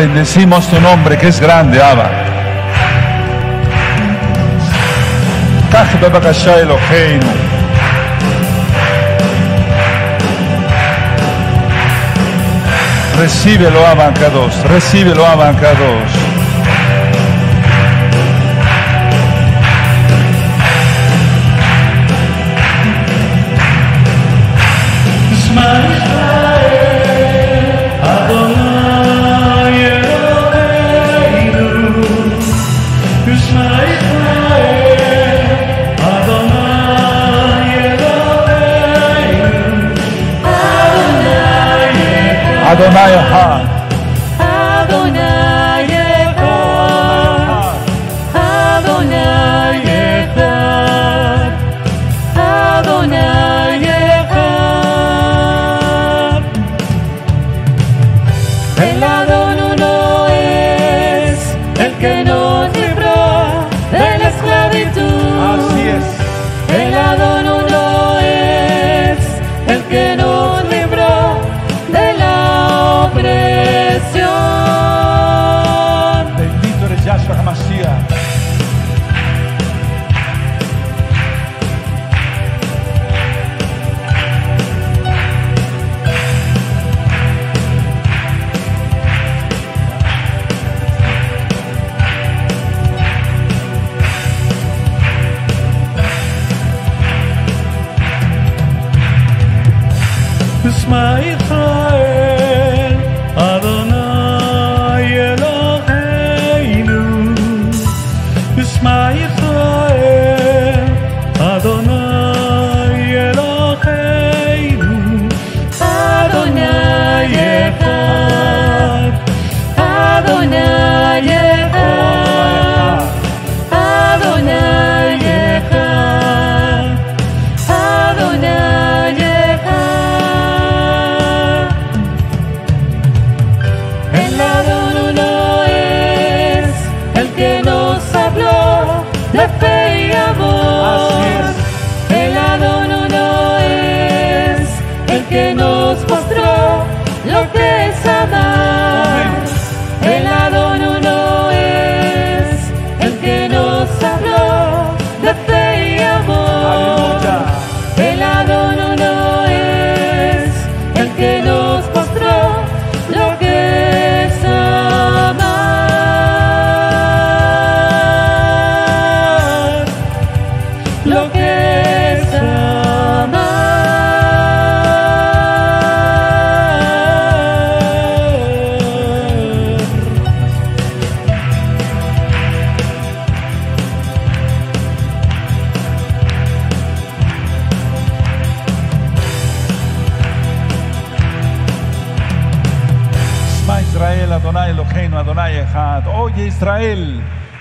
Bendecimos tu nombre que es grande, Abba. lo בבקשה recibe Recíbelo, lo dos. Recíbelo, Adonai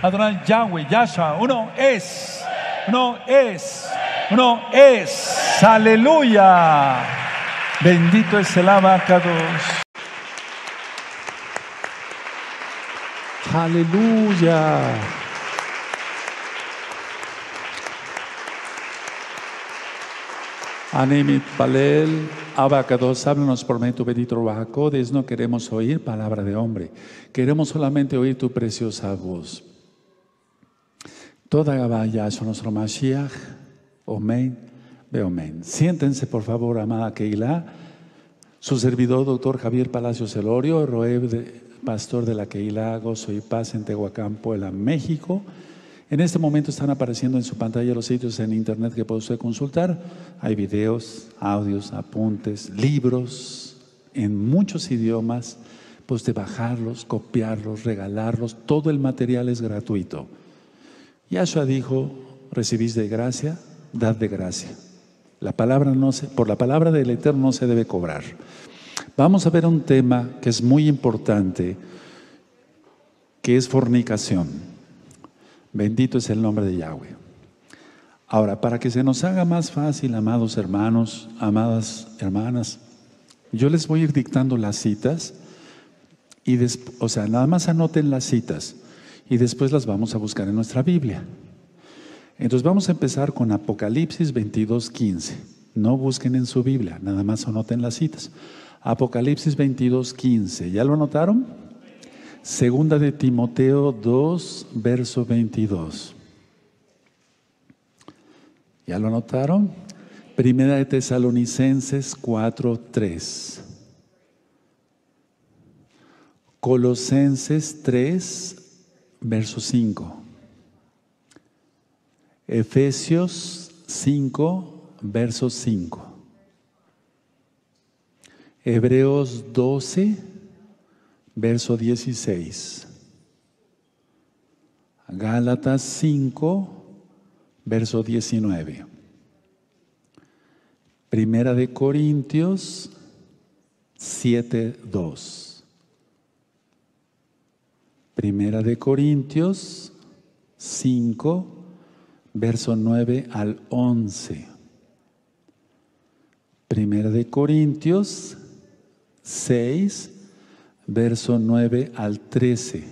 Adonai Yahweh, Yahshua, uno es, uno es, uno es. Aleluya. Bendito es el abacados. Aleluya. Anemit Palel, Abacados, háblanos por medio de tu bendito No queremos oír palabra de hombre, queremos solamente oír tu preciosa voz. Toda Gabaya nuestro Mashiach. Omen, Beomen. Siéntense, por favor, amada Keilah. Su servidor, doctor Javier Palacios Elorio, Roe pastor de la Keilah, Gozo y Paz en Tehuacán, Puebla, México. En este momento están apareciendo en su pantalla los sitios en internet que puede usted consultar. Hay videos, audios, apuntes, libros en muchos idiomas. pues de bajarlos, copiarlos, regalarlos. Todo el material es gratuito. Yahshua dijo, recibís de gracia, dad de gracia. La palabra no se, por la palabra del Eterno no se debe cobrar. Vamos a ver un tema que es muy importante, que es fornicación. Bendito es el nombre de Yahweh. Ahora, para que se nos haga más fácil, amados hermanos, amadas hermanas, yo les voy a ir dictando las citas y, o sea, nada más anoten las citas y después las vamos a buscar en nuestra Biblia. Entonces vamos a empezar con Apocalipsis 22, 15. No busquen en su Biblia, nada más anoten las citas. Apocalipsis 22, 15. ¿Ya lo anotaron? Segunda de Timoteo 2, verso 22. ¿Ya lo anotaron? Primera de Tesalonicenses 4, 3. Colosenses 3, verso 5. Efesios 5, verso 5. Hebreos 12, verso 16. Gálatas 5, verso 19. Primera de Corintios 7, 2. Primera de Corintios 5, verso 9 al 11. Primera de Corintios 6, verso 9 al 13.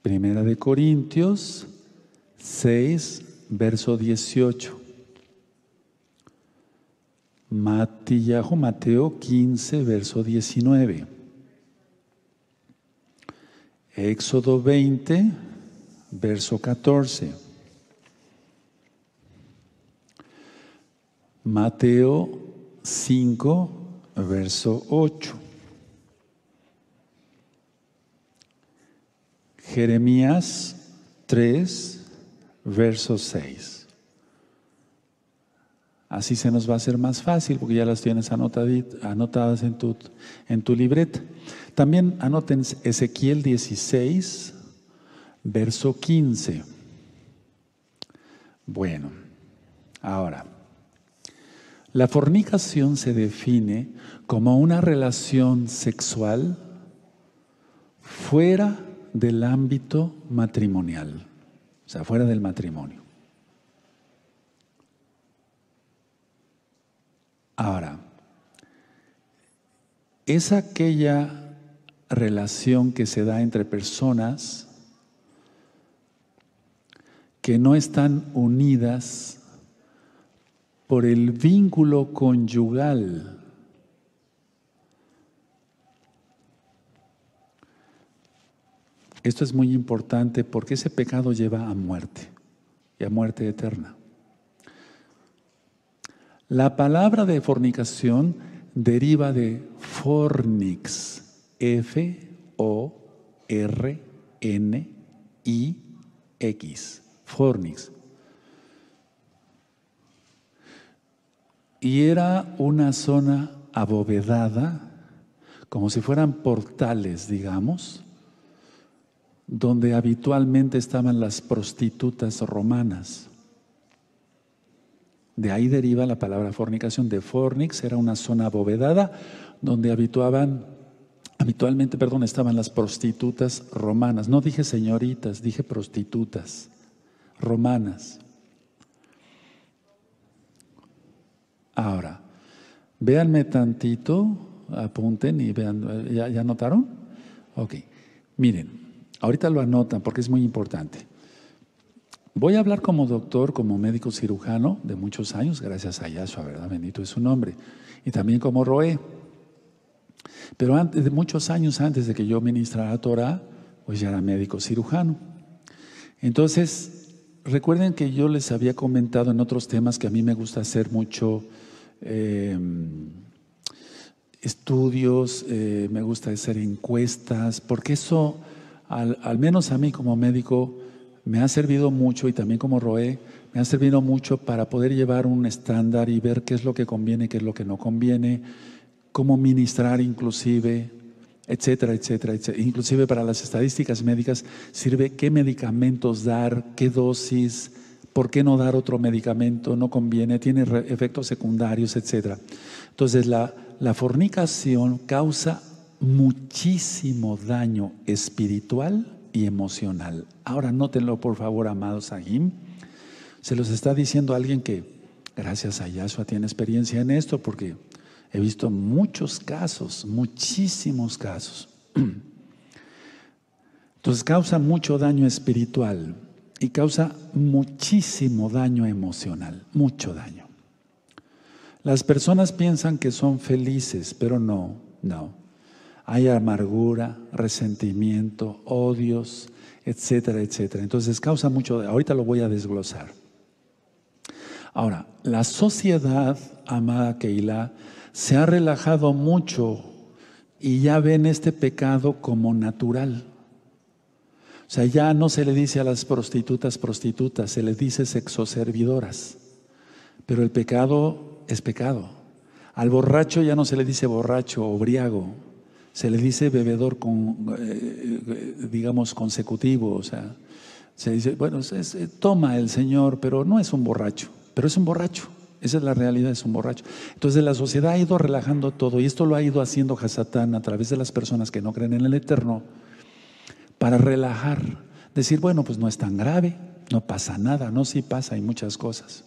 Primera de Corintios 6, verso 18. Mateo 15, verso 19. Éxodo 20, verso 14. Mateo 5, verso 8. Jeremías 3, verso 6. Así se nos va a hacer más fácil porque ya las tienes anotadas en tu, en tu libreta. También anoten Ezequiel 16, verso 15. Bueno, ahora, la fornicación se define como una relación sexual fuera del ámbito matrimonial, o sea, fuera del matrimonio. Ahora, es aquella relación que se da entre personas que no están unidas por el vínculo conyugal. Esto es muy importante porque ese pecado lleva a muerte y a muerte eterna. La palabra de fornicación deriva de fornix F-O-R-N-I-X. Fornix. Y era una zona abovedada, como si fueran portales, digamos, donde habitualmente estaban las prostitutas romanas. De ahí deriva la palabra fornicación. De fornix era una zona abovedada donde habituaban habitualmente, perdón, estaban las prostitutas romanas. No dije señoritas, dije prostitutas romanas. Ahora, véanme tantito, apunten y vean, ¿ya, anotaron? notaron? Ok, miren, ahorita lo anotan porque es muy importante. Voy a hablar como doctor, como médico cirujano de muchos años, gracias a Yahshua, ¿verdad? Bendito es su nombre. Y también como Roé. Pero muchos años antes de que yo ministrara Torah, pues ya era médico cirujano. Entonces, recuerden que yo les había comentado en otros temas que a mí me gusta hacer mucho em, estudios, eh, me gusta hacer encuestas, porque eso, al, al, menos a mí como médico, me ha servido mucho y también como Roé, me ha servido mucho para poder llevar un estándar y ver qué es lo que conviene, qué es lo que no conviene cómo ministrar inclusive, etcétera, etcétera, etcétera. Inclusive para las estadísticas médicas sirve qué medicamentos dar, qué dosis, por qué no dar otro medicamento, no conviene, tiene efectos secundarios, etcétera. Entonces la, la fornicación causa muchísimo daño espiritual y emocional. Ahora nótenlo por favor, amados Sahim. Se los está diciendo alguien que gracias a Yahshua tiene experiencia en esto porque He visto muchos casos, muchísimos casos. Entonces causa mucho daño espiritual y causa muchísimo daño emocional, mucho daño. Las personas piensan que son felices, pero no, no. Hay amargura, resentimiento, odios, etcétera, etcétera. Entonces causa mucho daño. Ahorita lo voy a desglosar. Ahora, la sociedad, amada Keilah, se ha relajado mucho y ya ven este pecado como natural. O sea, ya no se le dice a las prostitutas prostitutas, se les dice sexoservidoras. Pero el pecado es pecado. Al borracho ya no se le dice borracho o briago, se le dice bebedor con, eh, digamos, consecutivo. O sea, se dice, bueno, toma el Señor, pero no es un borracho, pero es un borracho. Esa es la realidad, de su borracho. Entonces la sociedad ha ido relajando todo y esto lo ha ido haciendo Hasatán a través de las personas que no creen en el Eterno para relajar, decir, bueno, pues no es tan grave, no pasa nada, no, sí pasa, hay muchas cosas.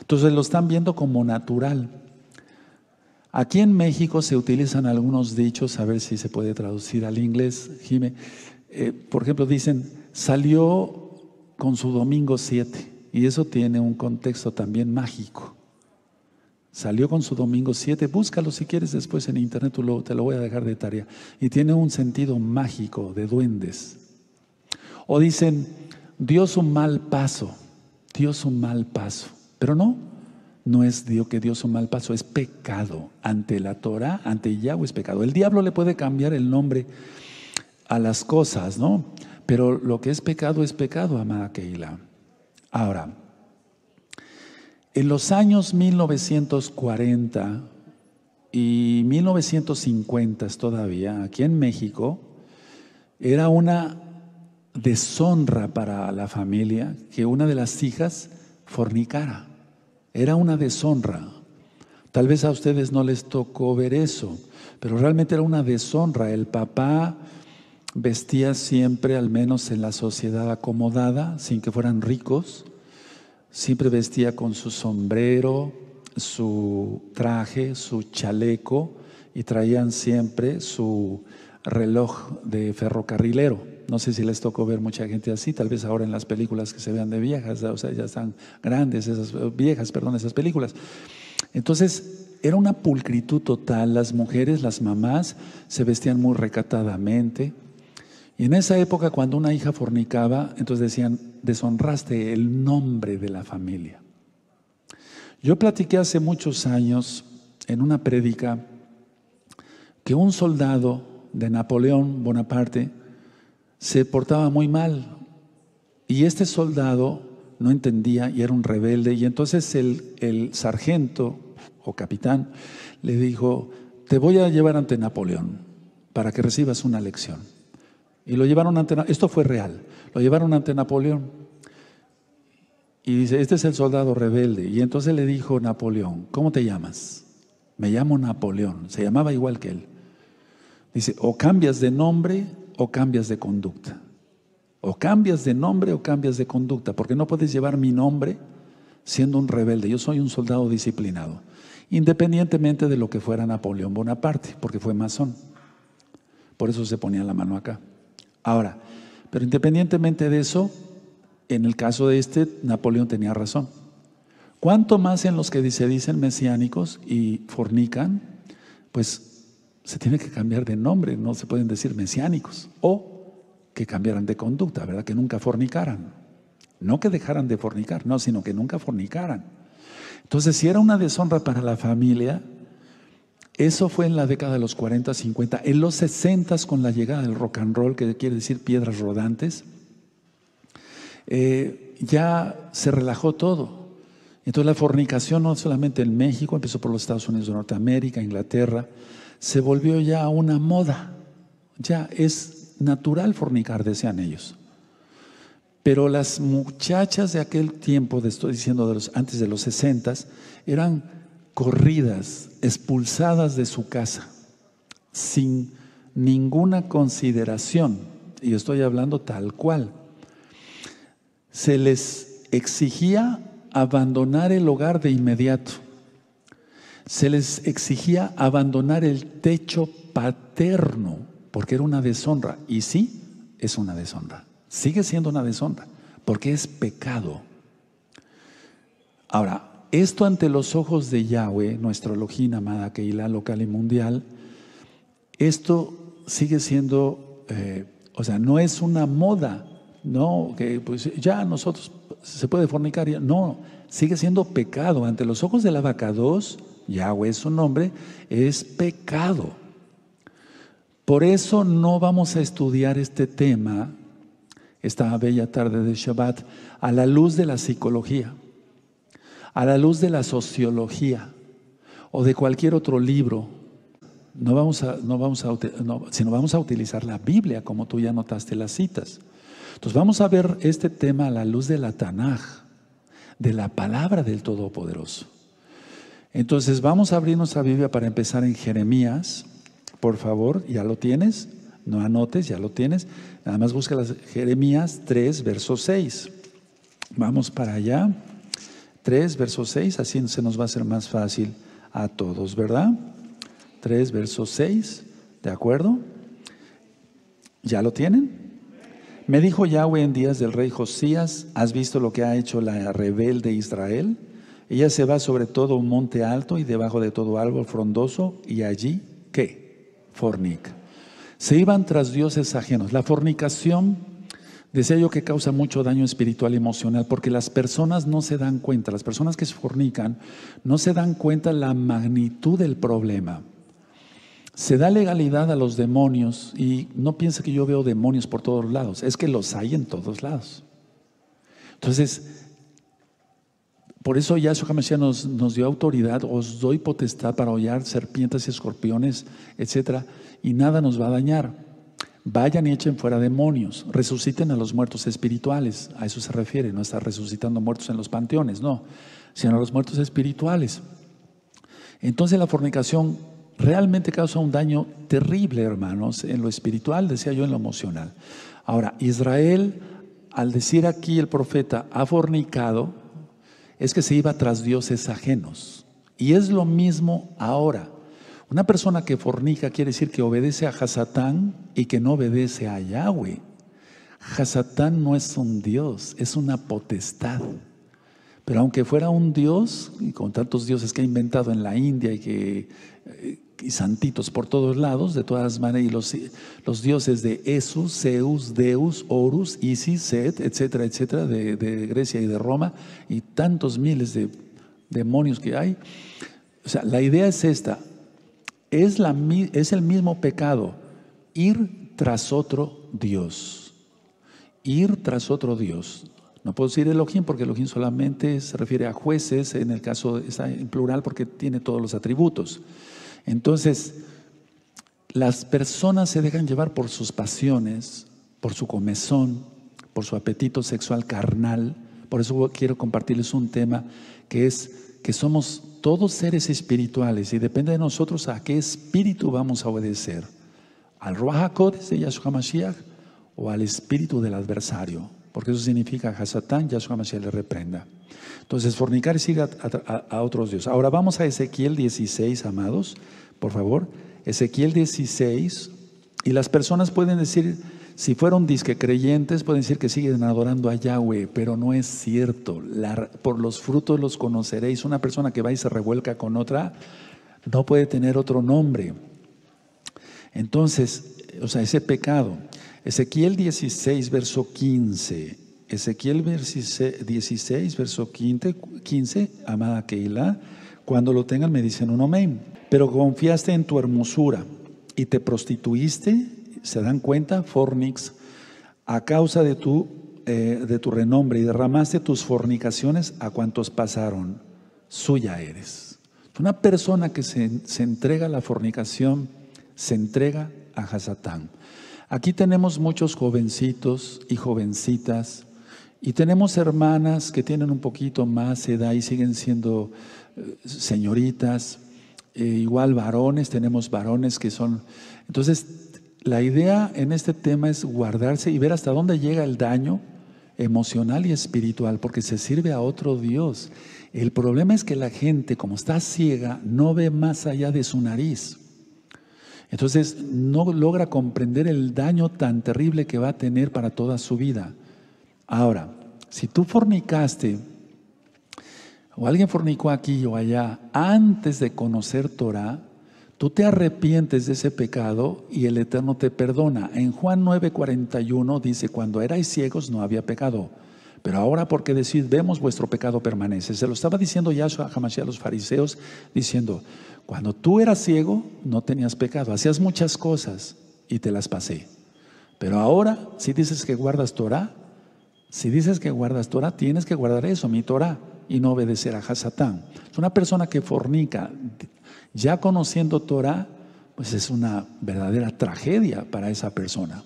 Entonces lo están viendo como natural. Aquí en México se utilizan algunos dichos, a ver si se puede traducir al inglés, Jime. Eh, por ejemplo, dicen, salió con su domingo 7. Y eso tiene un contexto también mágico. Salió con su domingo 7, búscalo si quieres después en internet, te lo voy a dejar de tarea. Y tiene un sentido mágico de duendes. O dicen, Dios un mal paso, Dios un mal paso. Pero no, no es Dios que Dios un mal paso, es pecado. Ante la Torah, ante Yahweh es pecado. El diablo le puede cambiar el nombre a las cosas, ¿no? Pero lo que es pecado es pecado, amada Keila. Ahora, en los años 1940 y 1950 todavía, aquí en México, era una deshonra para la familia que una de las hijas fornicara. Era una deshonra. Tal vez a ustedes no les tocó ver eso, pero realmente era una deshonra. El papá vestía siempre, al menos en la sociedad acomodada, sin que fueran ricos, siempre vestía con su sombrero, su traje, su chaleco y traían siempre su reloj de ferrocarrilero. No sé si les tocó ver mucha gente así, tal vez ahora en las películas que se vean de viejas, o sea, ya están grandes esas eh, viejas, perdón, esas películas. Entonces, era una pulcritud total, las mujeres, las mamás se vestían muy recatadamente, y en esa época cuando una hija fornicaba, entonces decían, deshonraste el nombre de la familia. Yo platiqué hace muchos años en una prédica que un soldado de Napoleón Bonaparte se portaba muy mal y este soldado no entendía y era un rebelde y entonces el, el sargento o capitán le dijo, te voy a llevar ante Napoleón para que recibas una lección. Y lo llevaron ante, esto fue real, lo llevaron ante Napoleón. Y dice, este es el soldado rebelde. Y entonces le dijo Napoleón, ¿cómo te llamas? Me llamo Napoleón, se llamaba igual que él. Dice, o cambias de nombre o cambias de conducta. O cambias de nombre o cambias de conducta, porque no puedes llevar mi nombre siendo un rebelde. Yo soy un soldado disciplinado, independientemente de lo que fuera Napoleón Bonaparte, porque fue masón. Por eso se ponía la mano acá. Ahora, pero independientemente de eso, en el caso de este, Napoleón tenía razón. ¿Cuánto más en los que se dicen mesiánicos y fornican? Pues se tiene que cambiar de nombre, no se pueden decir mesiánicos. O que cambiaran de conducta, ¿verdad? Que nunca fornicaran. No que dejaran de fornicar, no, sino que nunca fornicaran. Entonces, si era una deshonra para la familia, eso fue en la década de los 40, 50. En los 60 con la llegada del rock and roll, que quiere decir piedras rodantes, eh, ya se relajó todo. Entonces la fornicación no solamente en México, empezó por los Estados Unidos de Norteamérica, Inglaterra, se volvió ya una moda. Ya es natural fornicar, decían ellos. Pero las muchachas de aquel tiempo, de, estoy diciendo de los, antes de los 60, eran corridas, expulsadas de su casa, sin ninguna consideración, y estoy hablando tal cual, se les exigía abandonar el hogar de inmediato, se les exigía abandonar el techo paterno, porque era una deshonra, y sí, es una deshonra, sigue siendo una deshonra, porque es pecado. Ahora, esto ante los ojos de Yahweh, nuestro Elohim, amada Keilah local y mundial, esto sigue siendo, eh, o sea, no es una moda, no, que pues ya nosotros se puede fornicar, no, sigue siendo pecado. Ante los ojos de la vaca abacados, Yahweh es su nombre, es pecado. Por eso no vamos a estudiar este tema esta bella tarde de Shabbat a la luz de la psicología a la luz de la sociología o de cualquier otro libro, no vamos a, no vamos a, no, sino vamos a utilizar la Biblia, como tú ya notaste las citas. Entonces vamos a ver este tema a la luz de la Tanaj, de la palabra del Todopoderoso. Entonces vamos a abrir Nuestra Biblia para empezar en Jeremías, por favor, ya lo tienes, no anotes, ya lo tienes, nada más busca las Jeremías 3, verso 6. Vamos para allá. 3, verso 6, así se nos va a hacer más fácil a todos, ¿verdad? 3, versos 6, ¿de acuerdo? ¿Ya lo tienen? Me dijo Yahweh en días del rey Josías, ¿has visto lo que ha hecho la rebelde Israel? Ella se va sobre todo un monte alto y debajo de todo árbol frondoso y allí, ¿qué? Fornica. Se iban tras dioses ajenos. La fornicación Decía yo que causa mucho daño espiritual y emocional porque las personas no se dan cuenta, las personas que se fornican no se dan cuenta la magnitud del problema. Se da legalidad a los demonios y no piensa que yo veo demonios por todos lados, es que los hay en todos lados. Entonces, por eso ya su nos, nos dio autoridad, os doy potestad para hollar serpientes y escorpiones, etcétera, y nada nos va a dañar. Vayan y echen fuera demonios, resuciten a los muertos espirituales, a eso se refiere, no está resucitando muertos en los panteones, no, sino a los muertos espirituales. Entonces la fornicación realmente causa un daño terrible, hermanos, en lo espiritual, decía yo, en lo emocional. Ahora, Israel, al decir aquí el profeta, ha fornicado, es que se iba tras dioses ajenos. Y es lo mismo ahora. Una persona que fornica quiere decir que obedece a Hasatán y que no obedece a Yahweh. Hasatán no es un dios, es una potestad. Pero aunque fuera un dios, y con tantos dioses que ha inventado en la India y que eh, y santitos por todos lados, de todas maneras, y los, dioses de Esus, Zeus, Deus, Horus, Isis, Set, etcétera, etcétera, de, de, Grecia y de Roma, y tantos miles de demonios que hay. O sea, la idea es esta, es, la, es el mismo pecado, ir tras otro Dios. Ir tras otro Dios. No puedo decir Elohim porque Elohim solamente se refiere a jueces, en el caso está en plural porque tiene todos los atributos. Entonces, las personas se dejan llevar por sus pasiones, por su comezón, por su apetito sexual carnal. Por eso quiero compartirles un tema que es que somos todos seres espirituales y depende de nosotros a qué espíritu vamos a obedecer, al Ruach de Yahshua Mashiach o al espíritu del adversario, porque eso significa que Yahshua Mashiach le reprenda. Entonces, fornicar y ir a, a otros dioses. Ahora vamos a Ezequiel 16, amados, por favor. Ezequiel 16, y las personas pueden decir, si fueron disque creyentes, pueden decir que siguen adorando a Yahweh, pero no es cierto. por los frutos los conoceréis. Una persona que va y se revuelca con otra no puede tener otro nombre. Entonces, o sea, ese pecado. Ezequiel 16, verso 15. Ezequiel 16, verso 15, amada Keila, cuando lo tengan me dicen un amén. Pero confiaste en tu hermosura y te prostituiste ¿Se dan cuenta? Fornix, a causa de tu, eh, de tu renombre y derramaste tus fornicaciones a cuantos pasaron, suya eres. Una persona que se, entrega a la fornicación, se entrega a Hazatán Aquí tenemos muchos jovencitos y jovencitas y tenemos hermanas que tienen un poquito más edad y siguen siendo eh, señoritas. Eh, igual varones, tenemos varones que son... Entonces la idea en este tema es guardarse y ver hasta dónde llega el daño emocional y espiritual, porque se sirve a otro Dios. El problema es que la gente, como está ciega, no ve más allá de su nariz. Entonces no logra comprender el daño tan terrible que va a tener para toda su vida. Ahora, si tú fornicaste, o alguien fornicó aquí o allá, antes de conocer Torah, Tú te arrepientes de ese pecado y el Eterno te perdona. En Juan 41 dice, cuando erais ciegos no había pecado. Pero ahora porque decís, vemos vuestro pecado permanece. Se lo estaba diciendo Yahshua Hamashiach a los fariseos, diciendo, cuando tú eras ciego no tenías pecado, hacías muchas cosas y te las pasé. Pero ahora, si dices que guardas Torah, si dices que guardas Torah, tienes que guardar eso, mi Torah y no obedecer a Es Una persona que fornica, ya conociendo Torah, pues es una verdadera tragedia para esa persona.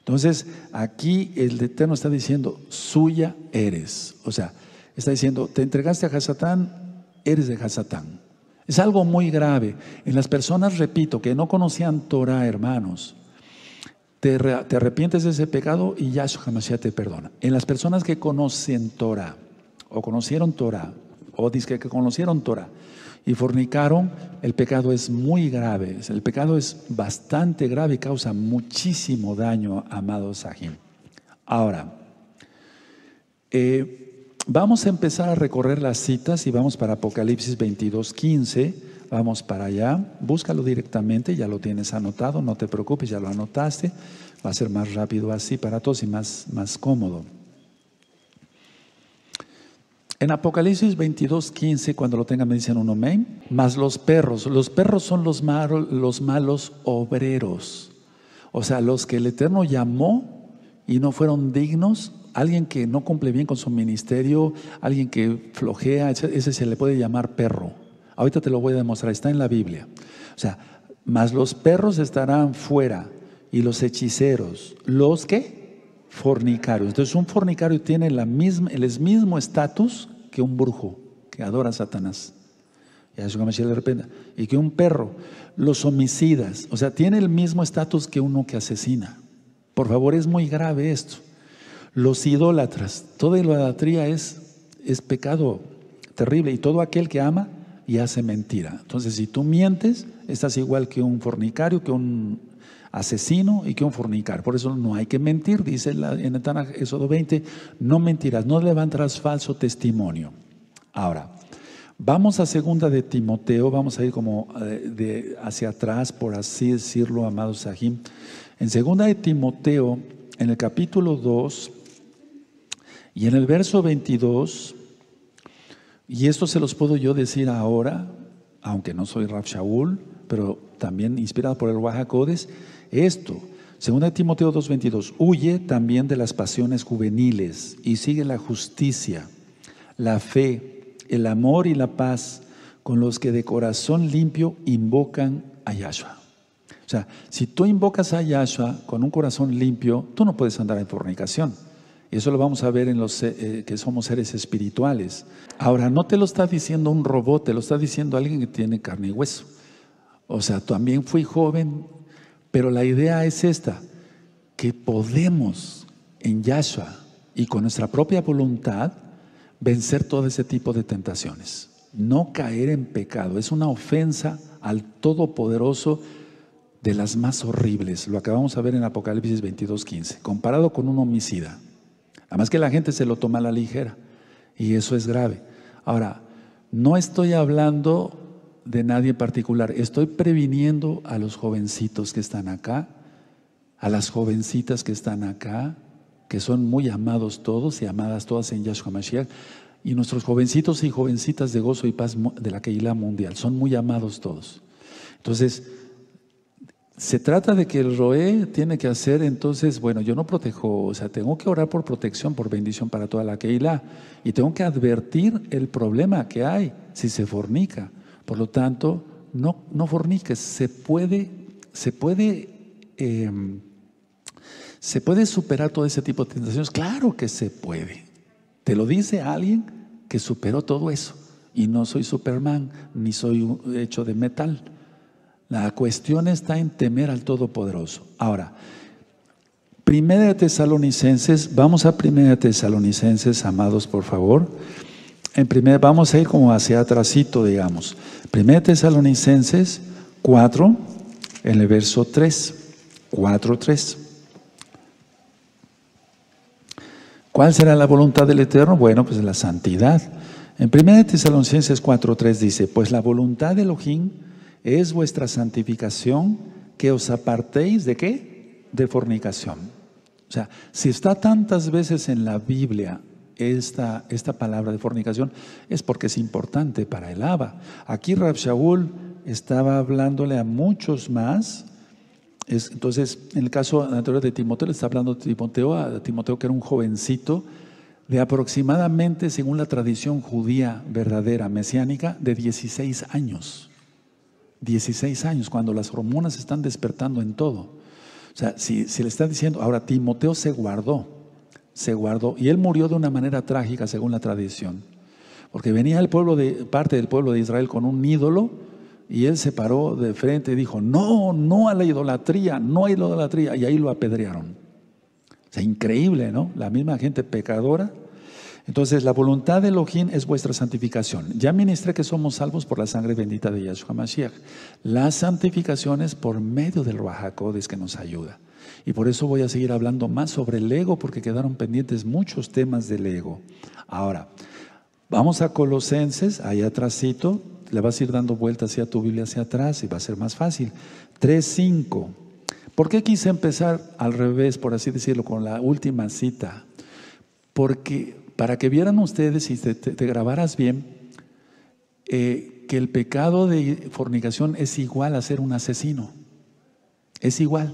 Entonces, aquí el Eterno está diciendo, suya eres. O sea, está diciendo, te entregaste a Hasatán, eres de Hasatán. Es algo muy grave. En las personas, repito, que no conocían Torah, hermanos, te, arrepientes de ese pecado y Yahshua Hamashiach te perdona. En las personas que conocen Torah, o conocieron Torah, o dice que conocieron Torah y fornicaron, el pecado es muy grave. El pecado es bastante grave y causa muchísimo daño, amado Sahim. Ahora, eh, vamos a empezar a recorrer las citas y vamos para Apocalipsis 22, 15. Vamos para allá, búscalo directamente, ya lo tienes anotado, no te preocupes, ya lo anotaste. Va a ser más rápido así para todos y más, más cómodo. En Apocalipsis 22, 15, cuando lo tengan, me dicen un amén. Más los perros. Los perros son los, malos obreros. O sea, los que el Eterno llamó y no fueron dignos. Alguien que no cumple bien con su ministerio, alguien que flojea, ese se le puede llamar perro. Ahorita te lo voy a demostrar, está en la Biblia. O sea, más los perros estarán fuera y los hechiceros. ¿Los qué? fornicario. Entonces un fornicario tiene el mismo estatus que un brujo que adora a Satanás. Y eso me de repente. Y que un perro, los homicidas, o sea, tiene el mismo estatus que uno que asesina. Por favor, es muy grave esto. Los idólatras, toda idolatría es, es pecado terrible y todo aquel que ama y hace mentira. Entonces, si tú mientes, estás igual que un fornicario, que un asesino y que un fornicar. Por eso no hay que mentir, dice en Éxodo 20, no mentirás, no levantarás falso testimonio. Ahora, vamos a segunda de Timoteo, vamos a ir como eh, de, hacia atrás, por así decirlo, amado Sahim. En segunda de Timoteo, en el capítulo 2 y en el verso 22, y esto se los puedo yo decir ahora, aunque no soy Rafshaul. Shaul, pero también inspirado por el Codes, esto. Según Timoteo 2.22, huye también de las pasiones juveniles y sigue la justicia, la fe, el amor y la paz con los que de corazón limpio invocan a Yahshua. O sea, si tú invocas a Yahshua con un corazón limpio, tú no puedes andar en fornicación. Eso lo vamos a ver en los eh, eh, que somos seres espirituales. Ahora, no te lo está diciendo un robot, te lo está diciendo alguien que tiene carne y hueso. O sea, también fui joven, pero la idea es esta, que podemos en Yahshua y con nuestra propia voluntad vencer todo ese tipo de tentaciones. No caer en pecado es una ofensa al Todopoderoso de las más horribles. Lo acabamos de ver en Apocalipsis 22:15, comparado con un homicida. Además que la gente se lo toma a la ligera y eso es grave. Ahora, no estoy hablando de nadie en particular. Estoy previniendo a los jovencitos que están acá, a las jovencitas que están acá, que son muy amados todos y amadas todas en Yahshua Mashiach. Y nuestros jovencitos y jovencitas de gozo y paz de la Keilah mundial son muy amados todos. Entonces, se trata de que el Roé tiene que hacer entonces, bueno, yo no protejo, o sea, tengo que orar por protección, por bendición para toda la Keilah. Y tengo que advertir el problema que hay si se fornica. Por lo tanto, no, no forniques, se puede, se puede, em, se puede superar todo ese tipo de tentaciones. Claro que se puede. Te lo dice alguien que superó todo eso. Y no soy Superman, ni soy hecho de metal. La cuestión está en temer al Todopoderoso. Ahora, Primera de Tesalonicenses, vamos a Primera de Tesalonicenses, amados, por favor. En primer, vamos a ir como hacia atrásito, digamos. 1 Tesalonicenses 4, en el verso 3. 4, 3. ¿Cuál será la voluntad del Eterno? Bueno, pues la santidad. En 1 Tesalonicenses 4-3 dice, pues la voluntad de Elohim es vuestra santificación, que os apartéis de qué? De fornicación. O sea, si está tantas veces en la Biblia esta, esta palabra de fornicación es porque es importante para el aba. Aquí Rab Shaul estaba hablándole a muchos más. entonces, en el caso anterior de Timoteo, le está hablando Timoteo, a Timoteo que era un jovencito de aproximadamente, según la tradición judía verdadera, mesiánica, de 16 años. 16 años, cuando las hormonas están despertando en todo. O sea, si, le está diciendo, ahora Timoteo se guardó, se guardó y él murió de una manera trágica según la tradición, porque venía el pueblo de, parte del pueblo de Israel con un ídolo y él se paró de frente y dijo, no, no a la idolatría, no a la idolatría, y ahí lo apedrearon. Es increíble, ¿no? La misma gente pecadora. Entonces, la voluntad de Elohim es vuestra santificación. Ya ministré que somos salvos por la sangre bendita de Yahshua Mashiach. La santificación es por medio del es que nos ayuda. Y por eso voy a seguir hablando más sobre el ego, porque quedaron pendientes muchos temas del ego. Ahora, vamos a Colosenses, ahí atrásito, le vas a ir dando vueltas hacia tu Biblia hacia atrás y va a ser más fácil. 3.5. ¿Por qué quise empezar al revés, por así decirlo, con la última cita? Porque para que vieran ustedes y te, grabaras bien, eh, que el pecado de fornicación es igual a ser un asesino. Es igual.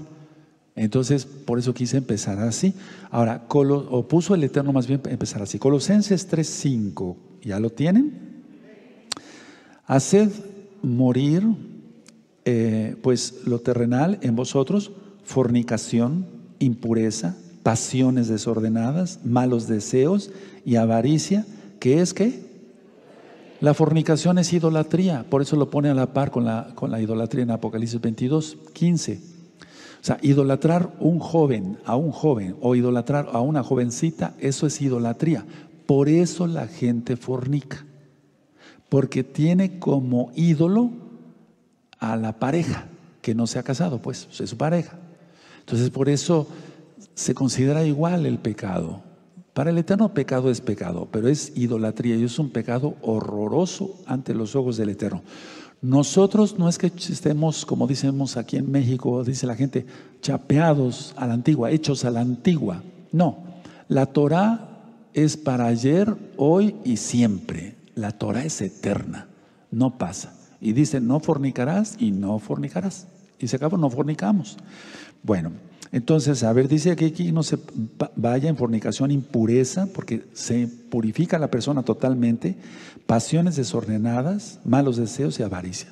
Entonces, por eso quise empezar así. Ahora, Colo, o puso el Eterno más bien empezar así. Colosenses 3:5, ¿ya lo tienen? Haced morir, eh, pues, lo terrenal en vosotros, fornicación, impureza, pasiones desordenadas, malos deseos y avaricia, ¿qué es qué? la fornicación es idolatría, por eso lo pone a la par con la, con la idolatría en Apocalipsis 22, 15. O sea, idolatrar un joven a un joven o idolatrar a una jovencita, eso es idolatría. Por eso la gente fornica, porque tiene como ídolo a la pareja que no se ha casado, pues es su pareja. Entonces por eso se considera igual el pecado. Para el Eterno pecado es pecado, pero es idolatría y es un pecado horroroso ante los ojos del Eterno. Nosotros no es que estemos, como decimos aquí en México, dice la gente, chapeados a la antigua, hechos a la antigua. No, la Torah es para ayer, hoy y siempre. La Torah es eterna, no pasa. Y dice, no fornicarás y no fornicarás. Y se acabó, no fornicamos. Bueno, entonces, a ver, dice aquí no se vaya en fornicación, impureza, porque se purifica la persona totalmente, pasiones desordenadas, malos deseos y avaricia.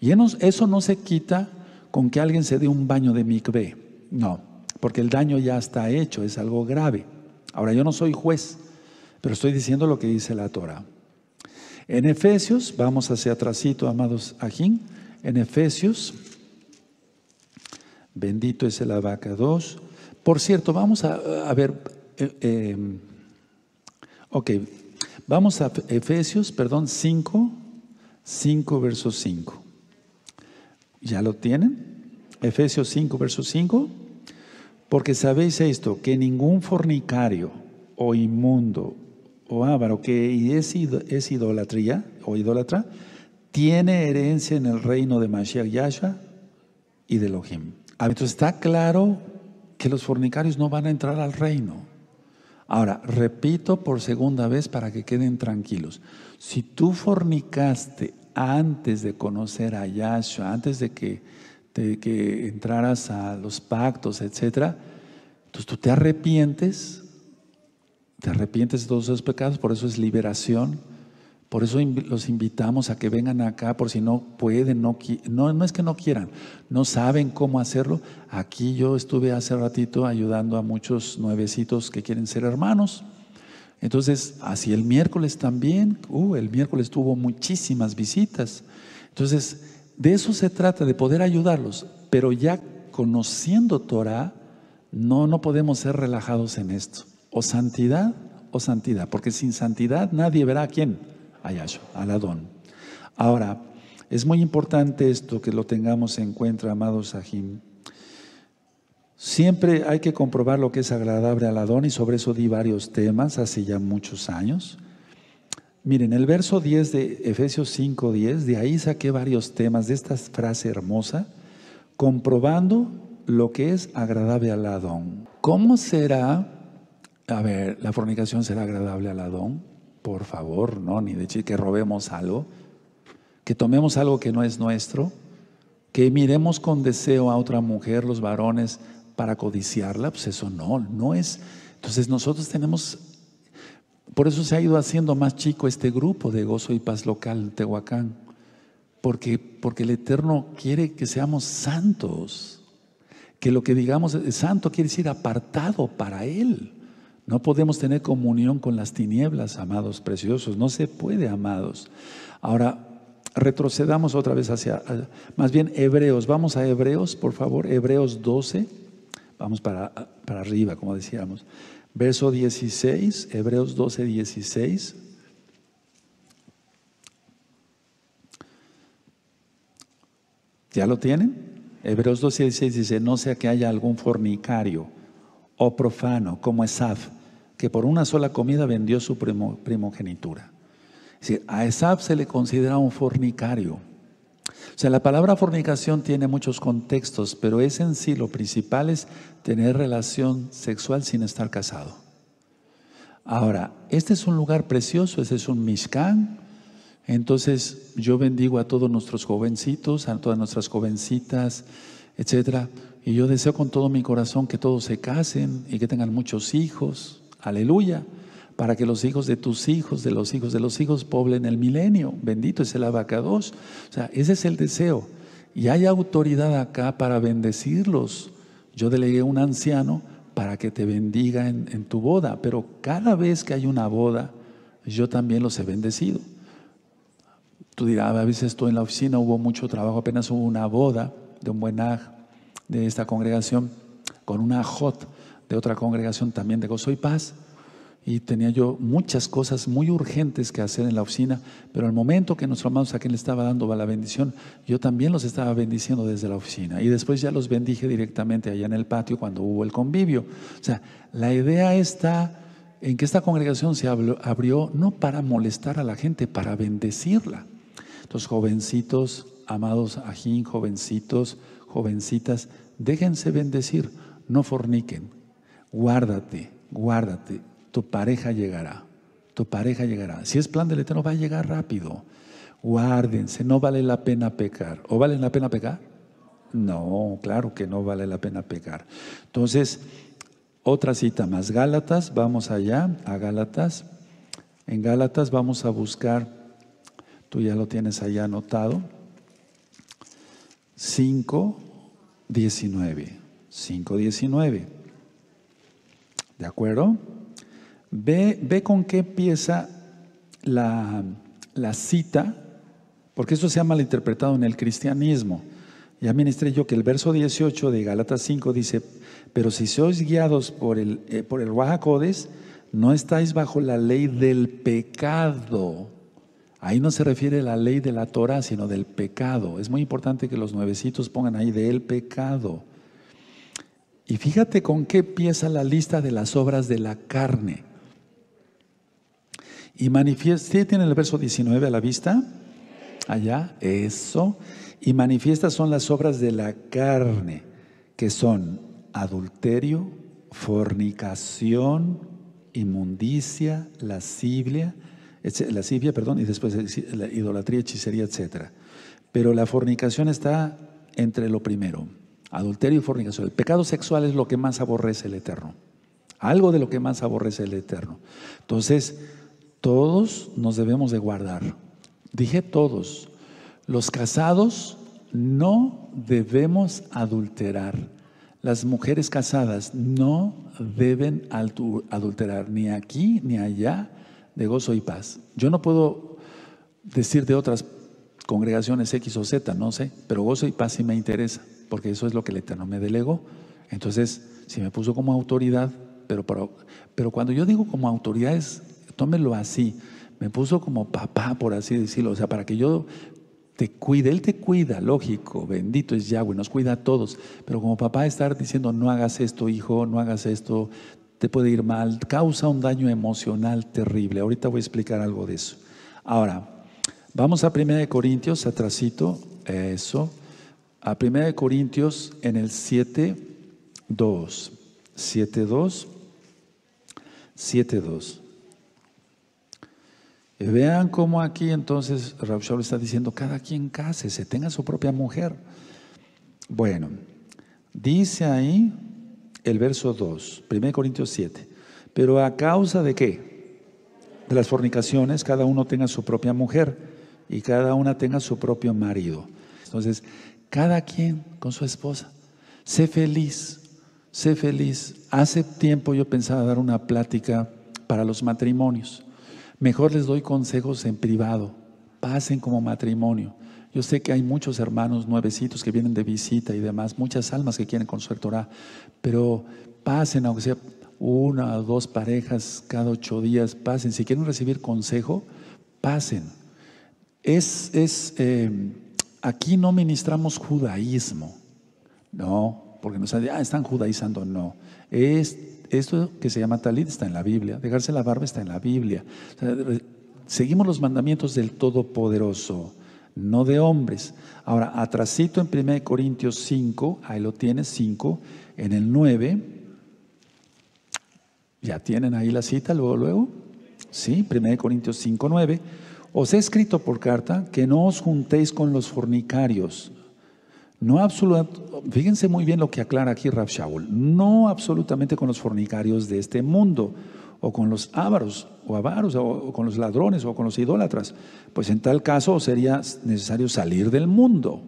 Y eso no se quita con que alguien se dé un baño de micve no, porque el daño ya está hecho, es algo grave. Ahora, yo no soy juez, pero estoy diciendo lo que dice la Torah. En Efesios, vamos hacia atrásito, amados Ajín, en Efesios Bendito es el 2. Por cierto, vamos a, ver, eh, em, ok, vamos a Efesios, perdón, 5, 5, verso 5. ¿Ya lo tienen? Efesios 5, verso 5. Porque sabéis esto, que ningún fornicario o inmundo o ávaro que es, idolatría o idólatra, tiene herencia en el reino de Mashiach Yasha y de Elohim. Entonces está claro que los fornicarios no van a entrar al reino. Ahora, repito por segunda vez para que queden tranquilos. Si tú fornicaste antes de conocer a Yahshua, antes de que, de que entraras a los pactos, etc., entonces tú te arrepientes, te arrepientes de todos esos pecados, por eso es liberación por eso los invitamos a que vengan acá, por si no pueden, no, no, es que no quieran, no saben cómo hacerlo. Aquí yo estuve hace ratito ayudando a muchos nuevecitos que quieren ser hermanos. Entonces, así el miércoles también, uh, el miércoles tuvo muchísimas visitas. Entonces, de eso se trata, de poder ayudarlos, pero ya conociendo Torah, no, no podemos ser relajados en esto. O santidad o santidad, porque sin santidad nadie verá a quién a Ahora, es muy importante esto que lo tengamos en cuenta, amados Sahim. Siempre hay que comprobar lo que es agradable al Adón y sobre eso di varios temas hace ya muchos años. Miren, el verso 10 de Efesios 10 de ahí saqué varios temas de esta frase hermosa, comprobando lo que es agradable al Adón. ¿Cómo será? A ver, la fornicación será agradable al Adón por favor, no, ni de decir que robemos algo, que tomemos algo que no es nuestro, que miremos con deseo a otra mujer, los varones, para codiciarla, pues eso no, no es. Entonces nosotros tenemos, por eso se ha ido haciendo más chico este grupo de gozo y paz local, Tehuacán, porque, porque el Eterno quiere que seamos santos, que lo que digamos santo quiere decir apartado para Él. No podemos tener comunión con las tinieblas, amados preciosos. No se puede, amados. Ahora, retrocedamos otra vez hacia, más bien Hebreos. Vamos a Hebreos, por favor. Hebreos 12. Vamos para, para arriba, como decíamos. Verso 16, Hebreos 12, 16. ¿Ya lo tienen? Hebreos 12, 16 dice, no sea que haya algún fornicario o profano como Esaf que por una sola comida vendió su primogenitura. Es decir, a Esab se le considera un fornicario. O sea, la palabra fornicación tiene muchos contextos, pero es en sí lo principal es tener relación sexual sin estar casado. Ahora, este es un lugar precioso, este es un Mishkan. Entonces, yo bendigo a todos nuestros jovencitos, a todas nuestras jovencitas, etcétera. Y yo deseo con todo mi corazón que todos se casen y que tengan muchos hijos Aleluya. Para que los hijos de tus hijos, de los hijos de los hijos, poblen el milenio. Bendito es el abacados. O sea, ese es el deseo. Y hay autoridad acá para bendecirlos. Yo delegué un anciano para que te bendiga en, tu boda, pero cada vez que hay una boda, yo también los he bendecido. Tú dirás, a veces tú en la oficina hubo mucho trabajo, apenas hubo una boda de un buen de esta congregación, con una hot de otra congregación también de Gozo y Paz. Y tenía yo muchas cosas muy urgentes que hacer en la oficina, pero al momento que nuestro amado quien le estaba dando la bendición, yo también los estaba bendiciendo desde la oficina. Y después ya los bendije directamente allá en el patio cuando hubo el convivio. O sea, la idea está en que esta congregación se abrió no para molestar a la gente, para bendecirla. Entonces, jovencitos, amados ajín, jovencitos, jovencitas, déjense bendecir, no forniquen, guárdate, guárdate, tu pareja llegará, tu pareja llegará. Si es plan del Eterno, va a llegar rápido. Guárdense, no vale la pena pecar. ¿O vale la pena pecar? No, claro que no vale la pena pecar. Entonces, otra cita más, Gálatas, vamos allá, a Gálatas. En Gálatas vamos a buscar, tú ya lo tienes allá anotado, 5, 19, 5, 19. ¿De acuerdo? Ve, con qué empieza la, cita, porque esto se ha malinterpretado en el cristianismo. Ya ministré yo que el verso 18 de Galatas 5 dice, pero si sois guiados por el, eh, por el no estáis bajo la ley del pecado. Ahí no se refiere a la ley de la Torah, sino del pecado. Es muy importante que los nuevecitos pongan ahí del pecado. Y fíjate con qué empieza la lista de las obras de la carne. Y manifiesta, ¿Tiene el verso 19 a la vista? Allá, eso. Y manifiestas son las obras de la carne, que son adulterio, fornicación, inmundicia, lascivia, lascivia, perdón, y después eh, la idolatría, hechicería, etc. Pero la fornicación está entre lo primero adulterio y fornicación. El pecado sexual es lo que más aborrece el Eterno. Algo de lo que más aborrece el Eterno. Entonces, todos nos debemos de guardar. Dije todos. Los casados no debemos adulterar. Las mujeres casadas no deben adulterar ni aquí ni allá de gozo y paz. Yo no puedo decir de otras congregaciones X o Z, no sé, pero gozo y paz sí me interesa porque eso es lo que el Eterno me delegó. Entonces, si me puso como autoridad, pero, pero, cuando yo digo como autoridad es, tómelo así, me puso como papá, por así decirlo, o sea, para que yo te cuide, Él te cuida, lógico, bendito es Yahweh, nos cuida a todos, pero como papá estar diciendo, no hagas esto, hijo, no hagas esto, te puede ir mal, causa un daño emocional terrible. Ahorita voy a explicar algo de eso. Ahora, vamos a 1 Corintios, atrasito, eso a 1 Corintios en el 7, 2. 7, 2. 7, 2. vean cómo aquí entonces Shaul está diciendo, cada quien case, se tenga su propia mujer. Bueno, dice ahí el verso 2, 1 Corintios 7, pero a causa de qué? De las fornicaciones, cada uno tenga su propia mujer y cada una tenga su propio marido. Entonces, cada quien con su esposa. Sé feliz, sé feliz. Hace tiempo yo pensaba dar una plática para los matrimonios. Mejor les doy consejos en privado. Pasen como matrimonio. Yo sé que hay muchos hermanos nuevecitos que vienen de visita y demás, muchas almas que quieren su pero pasen, aunque sea una o dos parejas cada ocho días, pasen. Si quieren recibir consejo, pasen. Es, es eh, Aquí no ministramos judaísmo, no, porque nos ah, están judaizando, no. Es, esto que se llama talit está en la Biblia, dejarse la barba está en la Biblia. seguimos los mandamientos del Todopoderoso, no de hombres. Ahora, atrasito en 1 Corintios 5, ahí lo tienes, 5, en el 9, ya tienen ahí la cita, luego, luego, sí, 1 Corintios 5, 9. Os he escrito por carta que no os juntéis con los fornicarios. No absoluto, fíjense muy bien lo que aclara aquí Rab Shaul, no absolutamente con los fornicarios de este mundo, o con los ávaros, o avaros, o con los ladrones, o con los idólatras. Pues en tal caso sería necesario salir del mundo.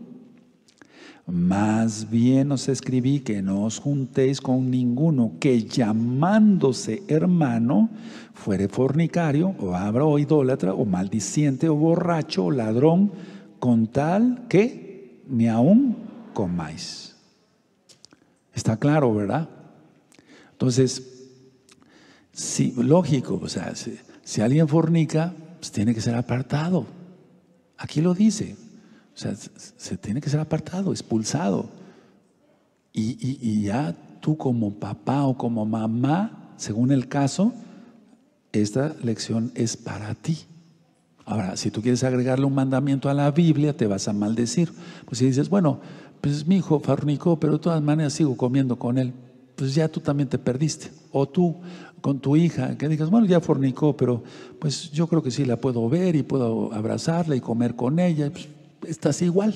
Más bien os escribí que no os juntéis con ninguno que llamándose hermano fuere fornicario, o abra, o idólatra, o maldiciente, o borracho, o ladrón, con tal que ni aún comáis. Está claro, ¿verdad? Entonces, sí, lógico, o sea, si, alguien fornica, pues tiene que ser apartado. Aquí lo dice. O sea, se tiene que ser apartado, expulsado. Y, y ya tú como papá o como mamá, según el caso, esta lección es para ti. Ahora, si tú quieres agregarle un mandamiento a la Biblia, te vas a maldecir. Pues si dices, bueno, pues mi hijo Fornicó, pero de todas maneras sigo comiendo con él, pues ya tú también te perdiste. O tú con tu hija, que digas, bueno, ya fornicó, pero pues yo creo que sí la puedo ver y puedo abrazarla y comer con ella, pues estás igual,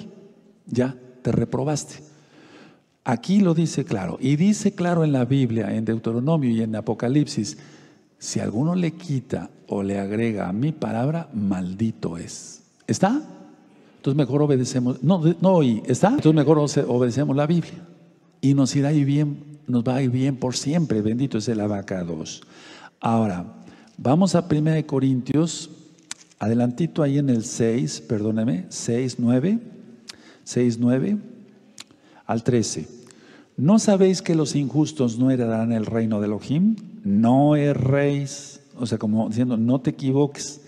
ya te reprobaste. Aquí lo dice claro, y dice claro en la Biblia, en Deuteronomio y en Apocalipsis, si alguno le quita o le agrega a mi palabra, maldito es. ¿Está? Entonces mejor obedecemos. No, no oí. ¿Está? Entonces mejor obedecemos la Biblia. Y nos irá y bien, nos va a ir bien por siempre. Bendito es el 2. Ahora, vamos a 1 Corintios. Adelantito ahí en el 6, perdóneme, 6, 9, 6, 9 al 13. ¿No sabéis que los injustos no heredarán el reino de Elohim? No erréis. O sea, como diciendo, no te equivoques.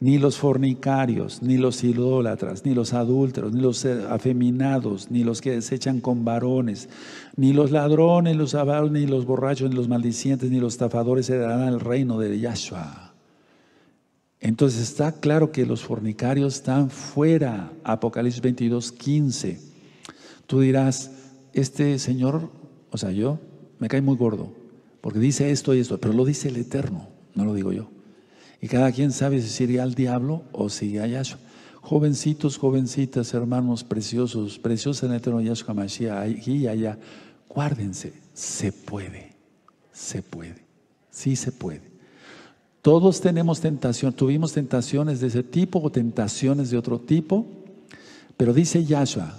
Ni los fornicarios, ni los idólatras, ni los adúlteros, ni los eh, afeminados, ni los que desechan con varones, ni los ladrones, los avaros, ni los borrachos, ni los maldicientes, ni los estafadores heredarán el reino de Yahshua. Entonces está claro que los fornicarios están fuera. Apocalipsis 22, 15. Tú dirás, este señor, o sea, yo, me cae muy gordo, porque dice esto y esto, pero lo dice el Eterno, no lo digo yo. Y cada quien sabe si iría al diablo o sigue a Yahshua. Jovencitos, jovencitas, hermanos preciosos, preciosos en el Eterno Yahshua Mashiach, aquí y allá, guárdense, se puede, se puede, sí se puede. Todos tenemos tentación, tuvimos tentaciones de ese tipo o tentaciones de otro tipo, pero dice Yahshua,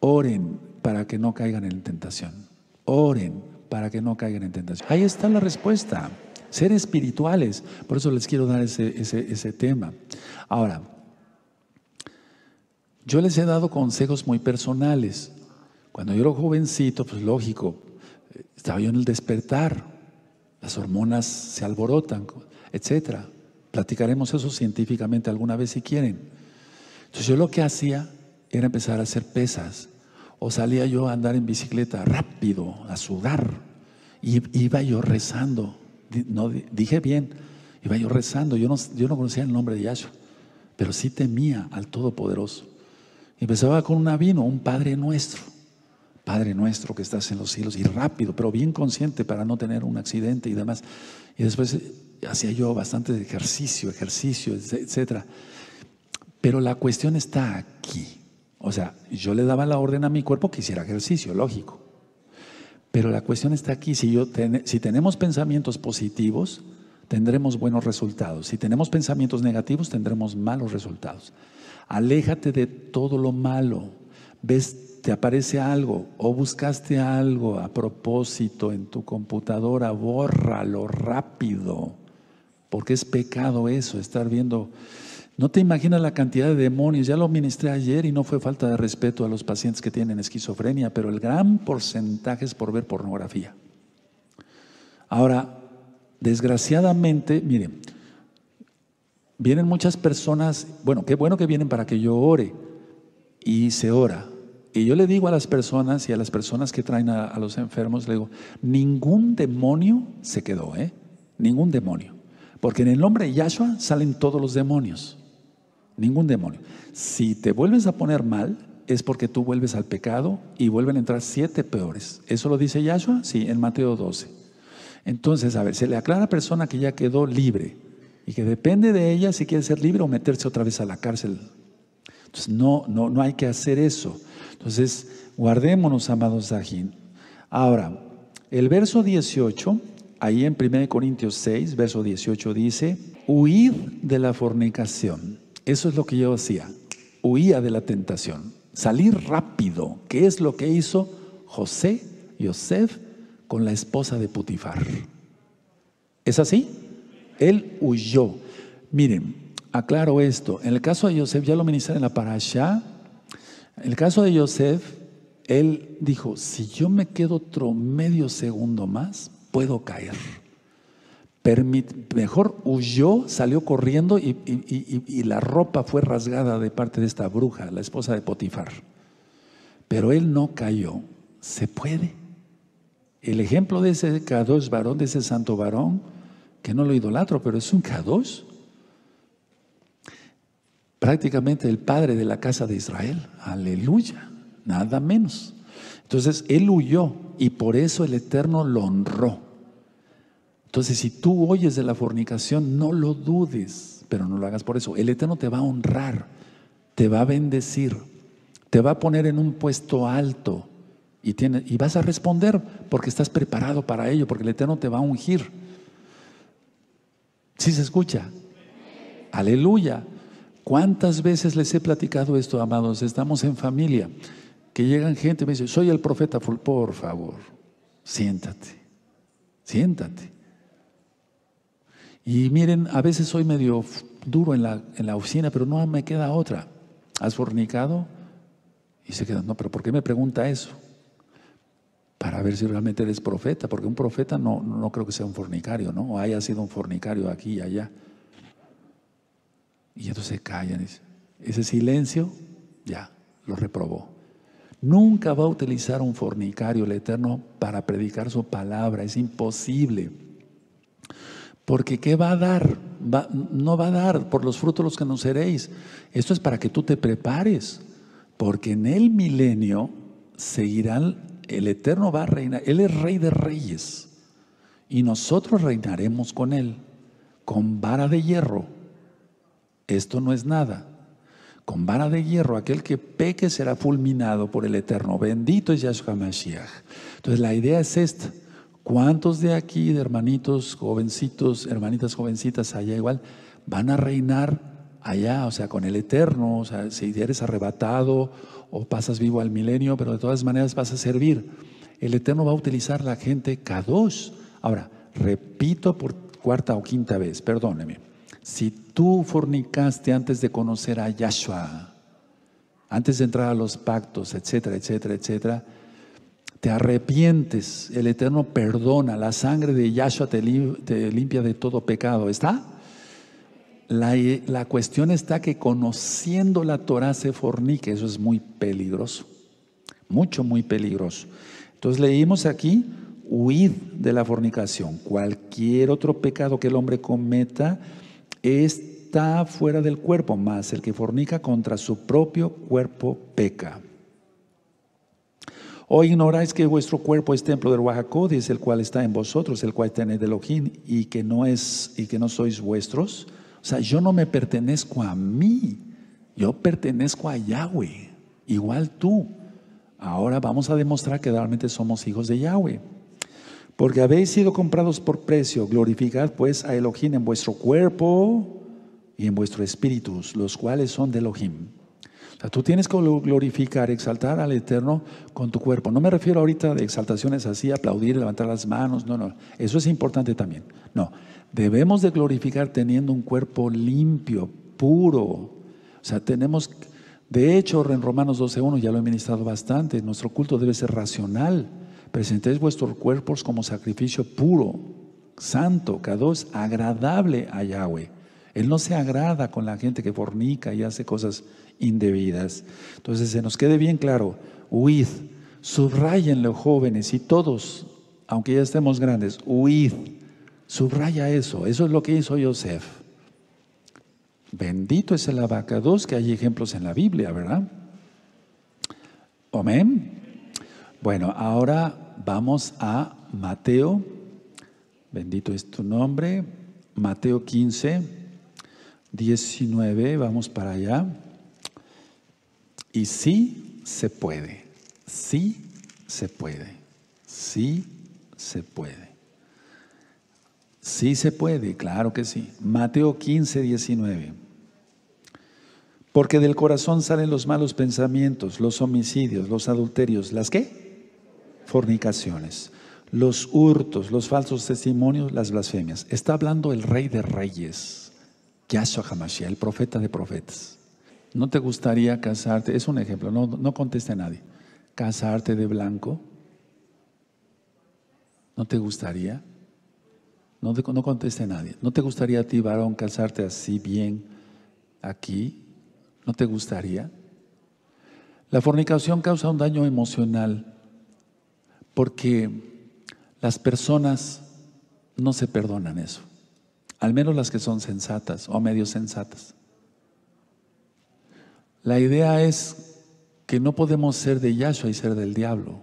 oren, para que no caigan en tentación. Oren para que no caigan en tentación. Ahí está la respuesta. Ser espirituales. Por eso les quiero dar ese, tema. Ahora, yo les he dado consejos muy personales. Cuando yo era jovencito, pues lógico, estaba yo en el despertar. Las hormonas se alborotan, etcétera. Platicaremos eso científicamente alguna vez si quieren. Entonces yo lo que hacía era empezar a hacer pesas o salía yo a andar en bicicleta rápido, a sudar, y iba yo rezando, no, dije bien, iba yo rezando, yo no, yo no conocía el nombre de Yahshua, pero sí temía al Todopoderoso. Empezaba con un avino, un Padre nuestro, Padre nuestro que estás en los cielos, y rápido, pero bien consciente para no tener un accidente y demás. Y después eh, hacía yo bastante ejercicio, ejercicio, etc Pero la cuestión está aquí. O sea, yo le daba la orden a mi cuerpo que hiciera ejercicio, lógico. Pero la cuestión está aquí, si, yo si tenemos pensamientos positivos, tendremos buenos resultados. Si tenemos pensamientos negativos, tendremos malos resultados. Aléjate de todo lo malo. Ves, te aparece algo o buscaste algo a propósito en tu computadora, bórralo rápido, porque es pecado eso, estar viendo no te imaginas la cantidad de demonios. Ya lo ministré ayer y no fue falta de respeto a los pacientes que tienen esquizofrenia, pero el gran porcentaje es por ver pornografía. Ahora, desgraciadamente, miren, vienen muchas personas, bueno, qué bueno que vienen para que yo ore y se ora. Y yo le digo a las personas y a las personas que traen a, los enfermos, le digo, ningún demonio se quedó, ¿eh? Ningún demonio. Porque en el nombre de Yahshua salen todos los demonios ningún demonio. Si te vuelves a poner mal, es porque tú vuelves al pecado y vuelven a entrar siete peores. ¿Eso lo dice Yahshua? Sí, en Mateo 12. Entonces, a ver, se le aclara a la persona que ya quedó libre y que depende de ella si quiere ser libre o meterse otra vez a la cárcel. Entonces, no, no, no hay que hacer eso. Entonces, guardémonos, amados Sajín. Ahora, el verso 18, ahí en 1 Corintios 6, verso 18 dice, huid de la fornicación. Eso es lo que yo hacía. Huía de la tentación. Salir rápido, que es lo que hizo José, Yosef, con la esposa de Putifar. ¿Es así? Él huyó. Miren, aclaro esto. En el caso de Yosef, ya lo ministré en la parasha. En el caso de Yosef, él dijo, si yo me quedo otro medio segundo más, puedo caer mejor huyó, salió corriendo y, la ropa fue rasgada de parte de esta bruja, la esposa de Potifar. Pero él no cayó. Se puede. El ejemplo de ese Kadosh, varón, de ese santo varón, que no lo idolatro, pero es un k Prácticamente el padre de la casa de Israel. Aleluya. Nada menos. Entonces él huyó y por eso el Eterno lo honró. Entonces, si tú oyes de la fornicación, no lo dudes, pero no lo hagas por eso. El Eterno te va a honrar, te va a bendecir, te va a poner en un puesto alto y, y vas a responder porque estás preparado para ello, porque el Eterno te va a ungir. ¿Sí se escucha? Aleluya. ¿Cuántas veces les he platicado esto, amados? Estamos en familia, que llegan gente y me dice, soy el profeta, por favor, siéntate, siéntate. Y miren, a veces soy medio duro en la, oficina, pero no me queda otra. ¿Has fornicado? Y se queda. no, pero ¿por qué me pregunta eso? Para ver si realmente eres profeta, porque un profeta no, creo que sea un fornicario, ¿no? O haya sido un fornicario aquí y allá. Y entonces callan. Ese silencio, ya, lo reprobó. Nunca va a utilizar un fornicario el Eterno para predicar su palabra, es imposible. Porque ¿qué va a dar? no va a dar por los frutos los que no seréis. Esto es para que tú te prepares, porque en el milenio seguirán, el Eterno va a reinar, Él es rey de reyes, y nosotros reinaremos con Él, con vara de hierro. Esto no es nada. Con vara de hierro, aquel que peque será fulminado por el Eterno. Bendito es Yahshua Mashiach. Entonces la idea es esta. ¿Cuántos de aquí, de hermanitos, jovencitos, hermanitas jovencitas allá igual, van a reinar allá, o sea, con el eterno? O sea, si eres arrebatado o pasas vivo al milenio, pero de todas maneras vas a servir. El eterno va a utilizar la gente cada dos. Ahora, repito por cuarta o quinta vez, perdóneme. Si tú fornicaste antes de conocer a Yahshua, antes de entrar a los pactos, etcétera, etcétera, etcétera, te arrepientes, el Eterno perdona, la sangre de Yahshua te, limpia de todo pecado. ¿Está? La, la, cuestión está que conociendo la Torah se fornique, eso es muy peligroso, mucho, muy peligroso. Entonces leímos aquí, huid de la fornicación. Cualquier otro pecado que el hombre cometa está fuera del cuerpo, más el que fornica contra su propio cuerpo peca. ¿O ignoráis que vuestro cuerpo es templo del es el cual está en vosotros, el cual tenéis de Elohim, y que no es, y que no sois vuestros. O sea, yo no me pertenezco a mí, yo pertenezco a Yahweh, igual tú. Ahora vamos a demostrar que realmente somos hijos de Yahweh. Porque habéis sido comprados por precio, glorificad pues a Elohim en vuestro cuerpo y en vuestro espíritus, los cuales son de Elohim tú tienes que glorificar, exaltar al Eterno con tu cuerpo. No me refiero ahorita de exaltaciones así, aplaudir, levantar las manos, no, no. Eso es importante también. No, debemos de glorificar teniendo un cuerpo limpio, puro. O sea, tenemos, de hecho, en Romanos 12.1 ya lo he ministrado bastante, nuestro culto debe ser racional. Presentéis vuestros cuerpos como sacrificio puro, santo, cada dos, agradable a Yahweh. Él no se agrada con la gente que fornica y hace cosas indebidas. Entonces, se nos quede bien claro, huid, los jóvenes y todos, aunque ya estemos grandes, huid, subraya eso, eso es lo que hizo Yosef. Bendito es el abacados, que hay ejemplos en la Biblia, ¿verdad? Amén. Bueno, ahora vamos a Mateo. Bendito es tu nombre. Mateo 15. 19, vamos para allá. Y sí se puede, sí se puede, sí se puede. Sí se puede, claro que sí. Mateo 15, 19. Porque del corazón salen los malos pensamientos, los homicidios, los adulterios, las qué? Fornicaciones, los hurtos, los falsos testimonios, las blasfemias. Está hablando el rey de reyes. Yahshua Hamashiach, el profeta de profetas. ¿No te gustaría casarte? Es un ejemplo, no, conteste a nadie. ¿Casarte de blanco? ¿No te gustaría? No, no conteste a nadie. ¿No te gustaría a ti, varón, casarte así bien aquí? ¿No te gustaría? La fornicación causa un daño emocional porque las personas no se perdonan eso al menos las que son sensatas o medio sensatas. La idea es que no podemos ser de Yahshua y ser del diablo.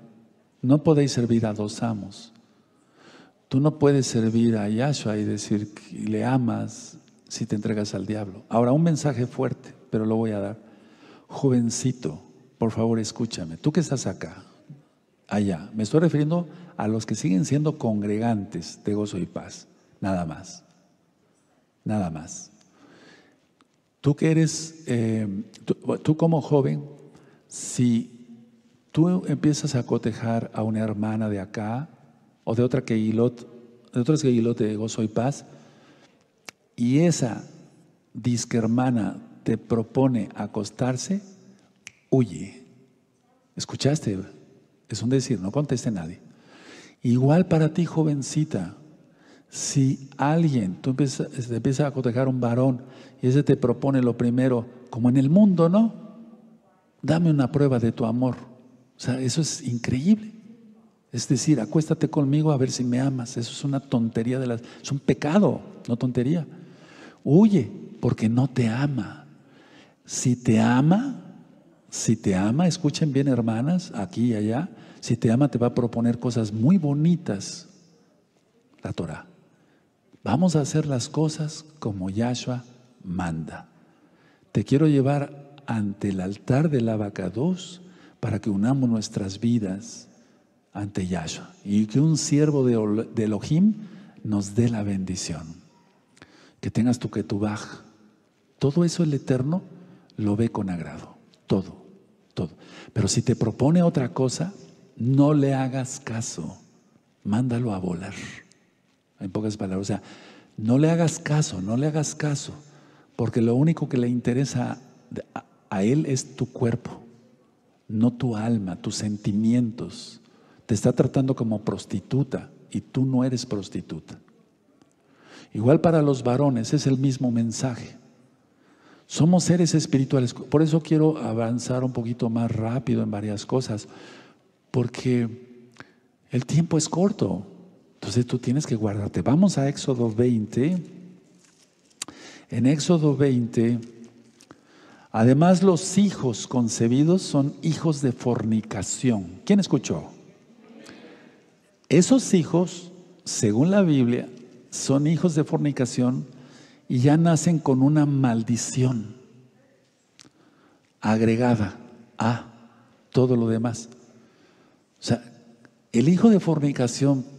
No podéis servir a dos amos. Tú no puedes servir a Yahshua y decir que le amas si te entregas al diablo. Ahora, un mensaje fuerte, pero lo voy a dar. Jovencito, por favor escúchame. Tú que estás acá, allá, me estoy refiriendo a los que siguen siendo congregantes de gozo y paz, nada más nada más. Tú que eres, eh, tú, como joven, si tú empiezas a cotejar a una hermana de acá o de otra que de otras que de gozo y paz, y esa disque hermana te propone acostarse, huye. ¿Escuchaste? Es un decir, no conteste nadie. Igual para ti, jovencita, si alguien, tú empiezas, a acotejar a un varón y ese te propone lo primero, como en el mundo, ¿no? Dame una prueba de tu amor. O sea, eso es increíble. Es decir, acuéstate conmigo a ver si me amas. Eso es una tontería de las. Es un pecado, no tontería. Huye, porque no te ama. Si te ama, si te ama, escuchen bien, hermanas, aquí y allá. Si te ama, te va a proponer cosas muy bonitas. La Torah. Vamos a hacer las cosas como Yahshua manda. Te quiero llevar ante el altar del 2 para que unamos nuestras vidas ante Yahshua y que un siervo de, de Elohim nos dé la bendición. Que tengas tu ketubaj. Todo eso el Eterno lo ve con agrado. Todo, todo. Pero si te propone otra cosa, no le hagas caso. Mándalo a volar en pocas palabras. O sea, no le hagas caso, no le hagas caso, porque lo único que le interesa a, a él es tu cuerpo, no tu alma, tus sentimientos. Te está tratando como prostituta y tú no eres prostituta. Igual para los varones es el mismo mensaje. Somos seres espirituales. Por eso quiero avanzar un poquito más rápido en varias cosas, porque el tiempo es corto. Entonces tú tienes que guardarte. Vamos a Éxodo 20. En Éxodo 20, además los hijos concebidos son hijos de fornicación. ¿Quién escuchó? Esos hijos, según la Biblia, son hijos de fornicación y ya nacen con una maldición agregada a todo lo demás. O sea, el hijo de fornicación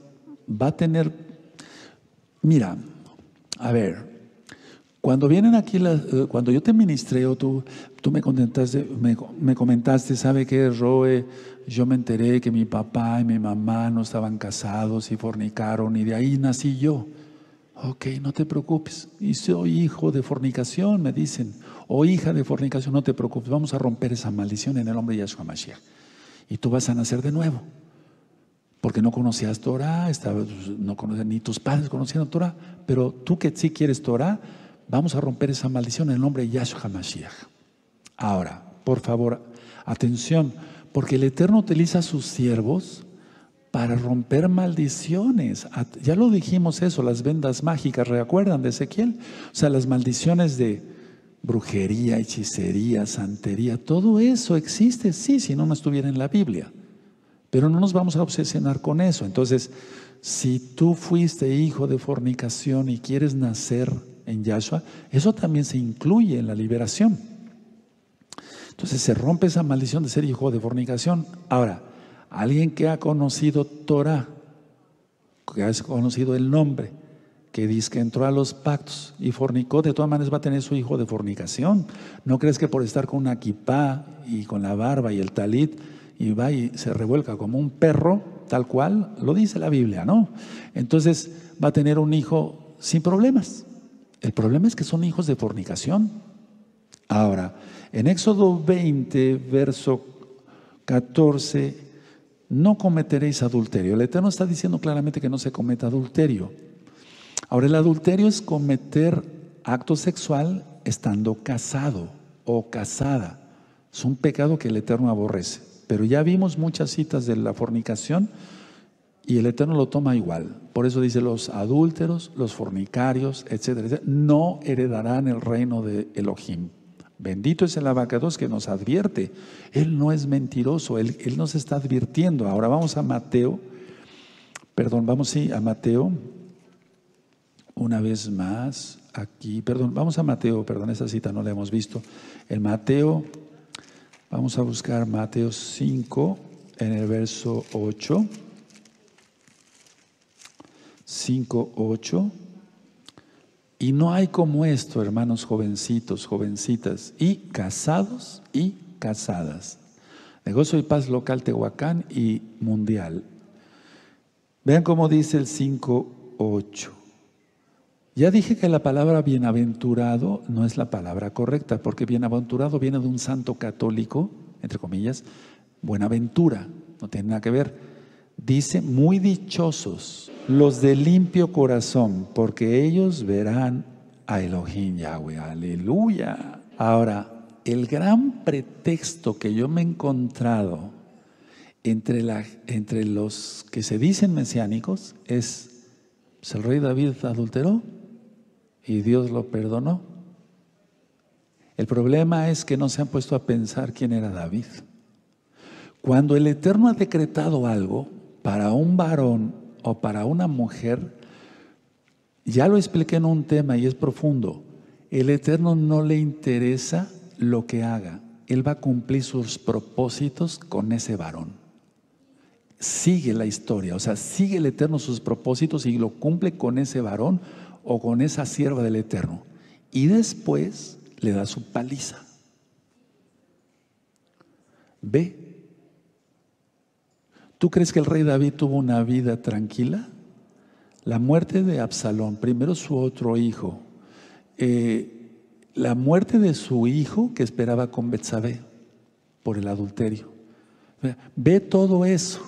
va a tener, mira, a ver, cuando vienen aquí, eh, cuando yo te ministré, tú, tú me, comentaste, me, comentaste, ¿sabe qué, Roe? Yo me enteré que mi papá y mi mamá no estaban casados y fornicaron y de ahí nací yo. Ok, no te preocupes. Y soy hijo de fornicación, me dicen. O hija de fornicación, no te preocupes. Vamos a romper esa maldición en el hombre de Yahshua Mashiach. Y tú vas a nacer de nuevo porque no conocías Torah, pues, no conocen, ni tus padres conocían Torah, pero tú que sí quieres Torah, vamos a romper esa maldición en el nombre de Yahshua Mashiach. Ahora, por favor, atención, porque el Eterno utiliza a sus siervos para romper maldiciones. Ya lo dijimos eso, las vendas mágicas, ¿recuerdan de Ezequiel? O sea, las maldiciones de brujería, hechicería, santería, todo eso existe, sí, si no, no estuviera en la Biblia. Pero no nos vamos a obsesionar con eso. Entonces, si tú fuiste hijo de fornicación y quieres nacer en Yahshua, eso también se incluye en la liberación. Entonces se rompe esa maldición de ser hijo de fornicación. Ahora, alguien que ha conocido Torah, que ha conocido el nombre, que dice que entró a los pactos y fornicó, de todas maneras va a tener su hijo de fornicación. ¿No crees que por estar con una kipá y con la barba y el talit, y va y se revuelca como un perro, tal cual, lo dice la Biblia, ¿no? Entonces va a tener un hijo sin problemas. El problema es que son hijos de fornicación. Ahora, en Éxodo 20, verso 14, no cometeréis adulterio. El Eterno está diciendo claramente que no se cometa adulterio. Ahora, el adulterio es cometer acto sexual estando casado o casada. Es un pecado que el Eterno aborrece. Pero ya vimos muchas citas de la fornicación y el Eterno lo toma igual. Por eso dice los adúlteros, los fornicarios, etcétera, no heredarán el reino de Elohim. Bendito es el abacados que nos advierte. Él no es mentiroso, él, nos está advirtiendo. Ahora vamos a Mateo. Perdón, vamos sí, a Mateo. Una vez más, aquí, perdón, vamos a Mateo, perdón, esa cita no la hemos visto. El Mateo Vamos a buscar Mateo 5 en el verso 8. 5, 8. Y no hay como esto, hermanos jovencitos, jovencitas, y casados y casadas. Negocio y paz local Tehuacán y mundial. Vean cómo dice el 5.8. Ya dije que la palabra bienaventurado no es la palabra correcta, porque bienaventurado viene de un santo católico, entre comillas, buenaventura, no tiene nada que ver. Dice, muy dichosos los de limpio corazón, porque ellos verán a Elohim Yahweh, aleluya. Ahora, el gran pretexto que yo me he encontrado entre, entre los que se dicen mesiánicos es, ¿el rey David adulteró? y Dios lo perdonó. El problema es que no se han puesto a pensar quién era David. Cuando el Eterno ha decretado algo para un varón o para una mujer, ya lo expliqué en un tema y es profundo. El Eterno no le interesa lo que haga. Él va a cumplir sus propósitos con ese varón. Sigue la historia, o sea, sigue el Eterno sus propósitos y lo cumple con ese varón o con esa sierva del Eterno. Y después le da su paliza. Ve. ¿Tú crees que el rey David tuvo una vida tranquila? La muerte de Absalón, primero su otro hijo, eh, la muerte de su hijo que esperaba con Betsabé por el adulterio. Ve todo eso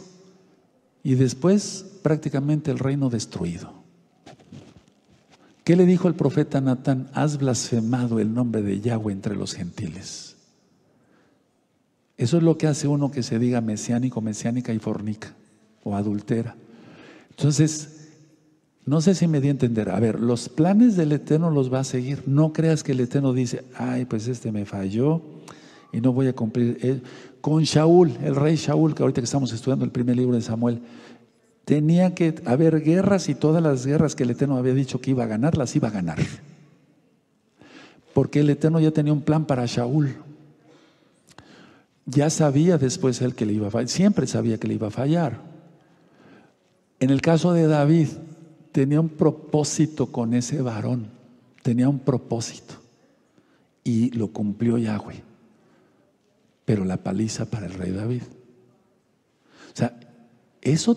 y después prácticamente el reino destruido. ¿Qué le dijo el profeta Natán? Has blasfemado el nombre de Yahweh entre los gentiles. Eso es lo que hace uno que se diga mesiánico, mesiánica y fornica o adultera. Entonces, no sé si me di a entender. A ver, los planes del Eterno los va a seguir. No creas que el Eterno dice, ay, pues este me falló y no voy a cumplir. Eh, con Shaul, el rey Shaul, que ahorita que estamos estudiando el primer libro de Samuel, Tenía que haber guerras y todas las guerras que el Eterno había dicho que iba a ganar, las iba a ganar. Porque el Eterno ya tenía un plan para Shaul. Ya sabía después él que le iba a fallar, siempre sabía que le iba a fallar. En el caso de David, tenía un propósito con ese varón, tenía un propósito y lo cumplió Yahweh. Pero la paliza para el rey David. O sea, eso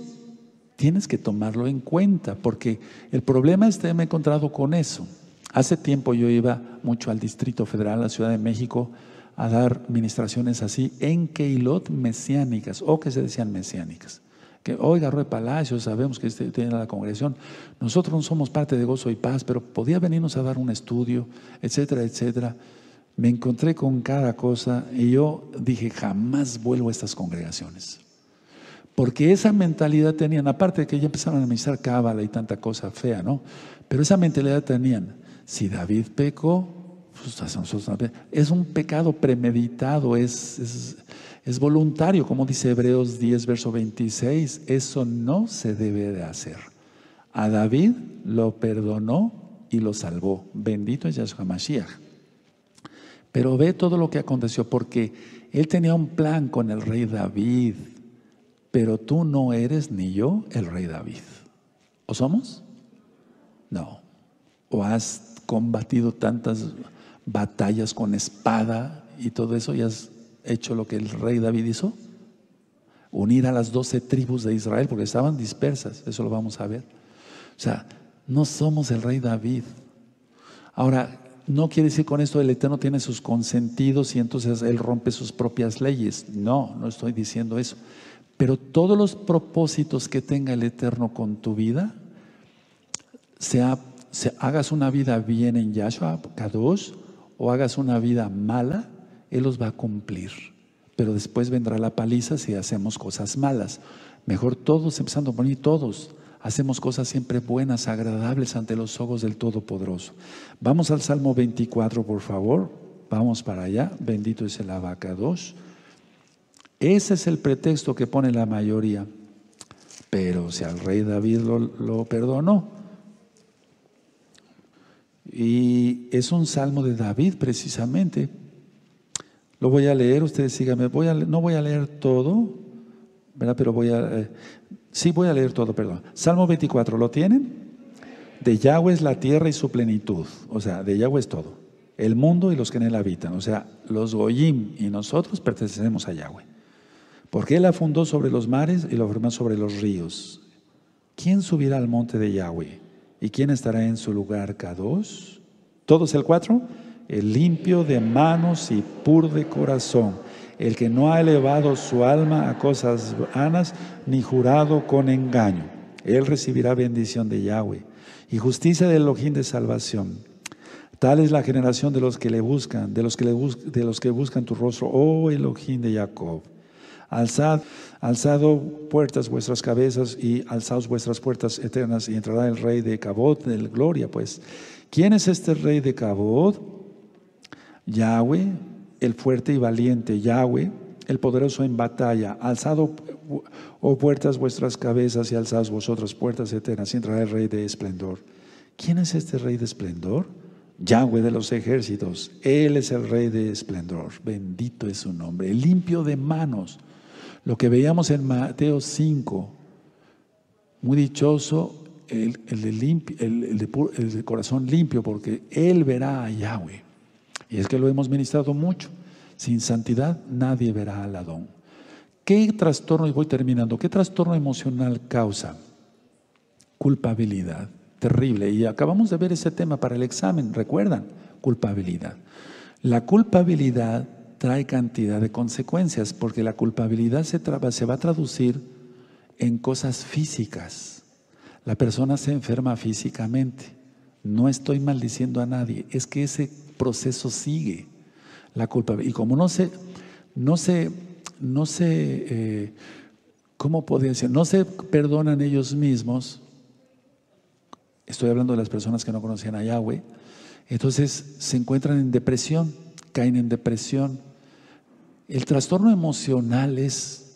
tienes que tomarlo en cuenta, porque el problema es que me he encontrado con eso. Hace tiempo yo iba mucho al Distrito Federal, a la Ciudad de México, a dar ministraciones así en Keilot mesiánicas, o que se decían mesiánicas. Que, oiga, Roy Palacio, sabemos que usted tiene la congregación. Nosotros no somos parte de Gozo y Paz, pero podía venirnos a dar un estudio, etcétera, etcétera. Me encontré con cada cosa y yo dije, jamás vuelvo a estas congregaciones. Porque esa mentalidad tenían, aparte de que ya empezaron a administrar cábala y tanta cosa fea, ¿no? Pero esa mentalidad tenían, si David pecó, pues, es un pecado premeditado, es, es voluntario, como dice Hebreos 10, verso 26, eso no se debe de hacer. A David lo perdonó y lo salvó. Bendito es Yahshua Mashiach. Pero ve todo lo que aconteció, porque él tenía un plan con el rey David, pero tú no eres ni yo el rey David. ¿O somos? No. ¿O has combatido tantas batallas con espada y todo eso y has hecho lo que el rey David hizo? Unir a las doce tribus de Israel porque estaban dispersas, eso lo vamos a ver. O sea, no somos el rey David. Ahora, no quiere decir con esto el Eterno tiene sus consentidos y entonces Él rompe sus propias leyes. No, no estoy diciendo eso. Pero todos los propósitos que tenga el Eterno con tu vida, sea, hagas una vida bien en Yahshua, Kadosh, o hagas una vida mala, Él los va a cumplir. Pero después vendrá la paliza si hacemos cosas malas. Mejor todos, empezando por mí, todos. Hacemos cosas siempre buenas, agradables ante los ojos del Todopoderoso. Vamos al Salmo 24, por favor. Vamos para allá. Bendito es el Abacadosh. Ese es el pretexto que pone la mayoría. Pero si al rey David lo, perdonó, y es un salmo de David precisamente. Lo voy a leer, ustedes síganme. Voy no voy a leer todo, ¿verdad? Pero voy a... Eh, sí, voy a leer todo, perdón. Salmo 24, ¿lo tienen? De Yahweh es la tierra y su plenitud. O sea, de Yahweh es todo. El mundo y los que en él habitan. O sea, los Goyim y nosotros pertenecemos a Yahweh. Porque Él fundó sobre los mares y lo formó sobre los ríos. ¿Quién subirá al monte de Yahweh? ¿Y quién estará en su lugar? ¿Cados? ¿Todos el cuatro? El limpio de manos y pur de corazón. El que no ha elevado su alma a cosas vanas ni jurado con engaño. Él recibirá bendición de Yahweh y justicia del Elohim de salvación. Tal es la generación de los que le buscan, de los que, le de los que buscan tu rostro, oh Elohim de Jacob. Alzad, alzado puertas vuestras cabezas y alzaos vuestras puertas eternas y entrará el rey de Cabot, de gloria, pues. ¿Quién es este rey de Cabot? Yahweh, el fuerte y valiente, Yahweh, el poderoso en batalla. Alzado o oh puertas, vuestras cabezas y alzaos vosotras puertas eternas y entrará el rey de esplendor. ¿Quién es este rey de esplendor? Yahweh de los ejércitos, Él es el rey de esplendor, bendito es su nombre, limpio de manos, lo que veíamos en Mateo 5, muy dichoso el, de corazón limpio, porque él verá a Yahweh. Y es que lo hemos ministrado mucho. Sin santidad nadie verá al ladón. ¿Qué trastorno, y voy terminando, qué trastorno emocional causa? Culpabilidad, terrible. Y acabamos de ver ese tema para el examen, recuerdan, culpabilidad. La culpabilidad trae cantidad de consecuencias, porque la culpabilidad se, va a traducir en cosas físicas. La persona se enferma físicamente. No estoy maldiciendo a nadie, es que ese proceso sigue. La culpa Y como no se, no se, no se, eh, ¿cómo podría decir? No se perdonan ellos mismos. Estoy hablando de las personas que no conocían a Yahweh. Entonces se encuentran en depresión, caen en depresión, el trastorno emocional es,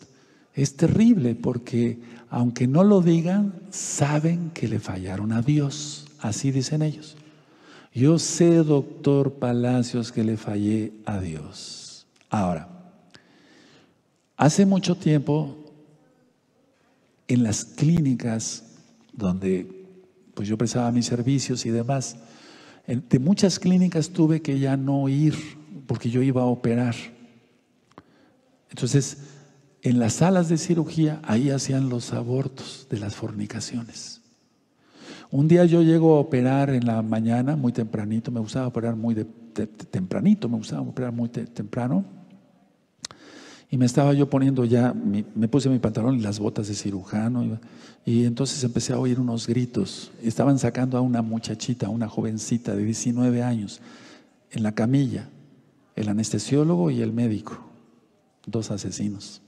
terrible porque aunque no lo digan, saben que le fallaron a Dios. Así dicen ellos. Yo sé, doctor Palacios, que le fallé a Dios. Ahora, hace mucho tiempo, en las clínicas donde pues yo prestaba mis servicios y demás, de muchas clínicas tuve que ya no ir porque yo iba a operar. Entonces, en las salas de cirugía, ahí hacían los abortos de las fornicaciones. Un día yo llego a operar en la mañana, muy tempranito, me gustaba operar muy tempranito, me gustaba operar muy temprano. Y me estaba yo poniendo ya, me puse mi pantalón y las botas de cirujano. Y, y, entonces empecé a oír unos gritos. Estaban sacando a una muchachita, una jovencita de 19 años, en la camilla, el anestesiólogo y el médico dos asesinos.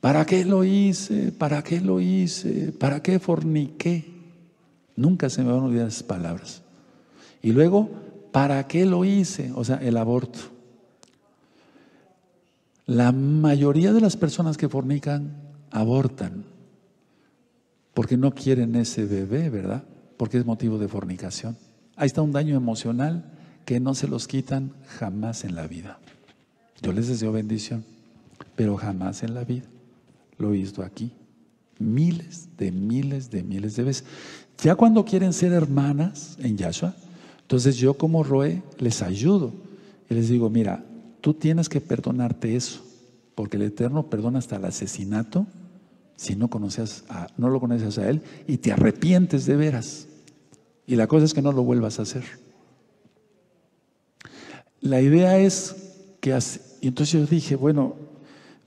¿Para qué lo hice? ¿Para qué lo hice? ¿Para qué forniqué? Nunca se me van a olvidar esas palabras. Y luego, ¿para qué lo hice? O sea, el aborto. La mayoría de las personas que fornican abortan porque no quieren ese bebé, ¿verdad? Porque es motivo de fornicación. Ahí está un daño emocional que no se los quitan jamás en la vida. Yo les deseo bendición, pero jamás en la vida lo he visto aquí. Miles de miles de miles de veces. Ya cuando quieren ser hermanas en Yahshua, entonces yo como Roe les ayudo y les digo, mira, tú tienes que perdonarte eso, porque el Eterno perdona hasta el asesinato si no, no lo conoces a Él y te arrepientes de veras. Y la cosa es que no lo vuelvas a hacer. La idea es que y entonces yo dije, bueno,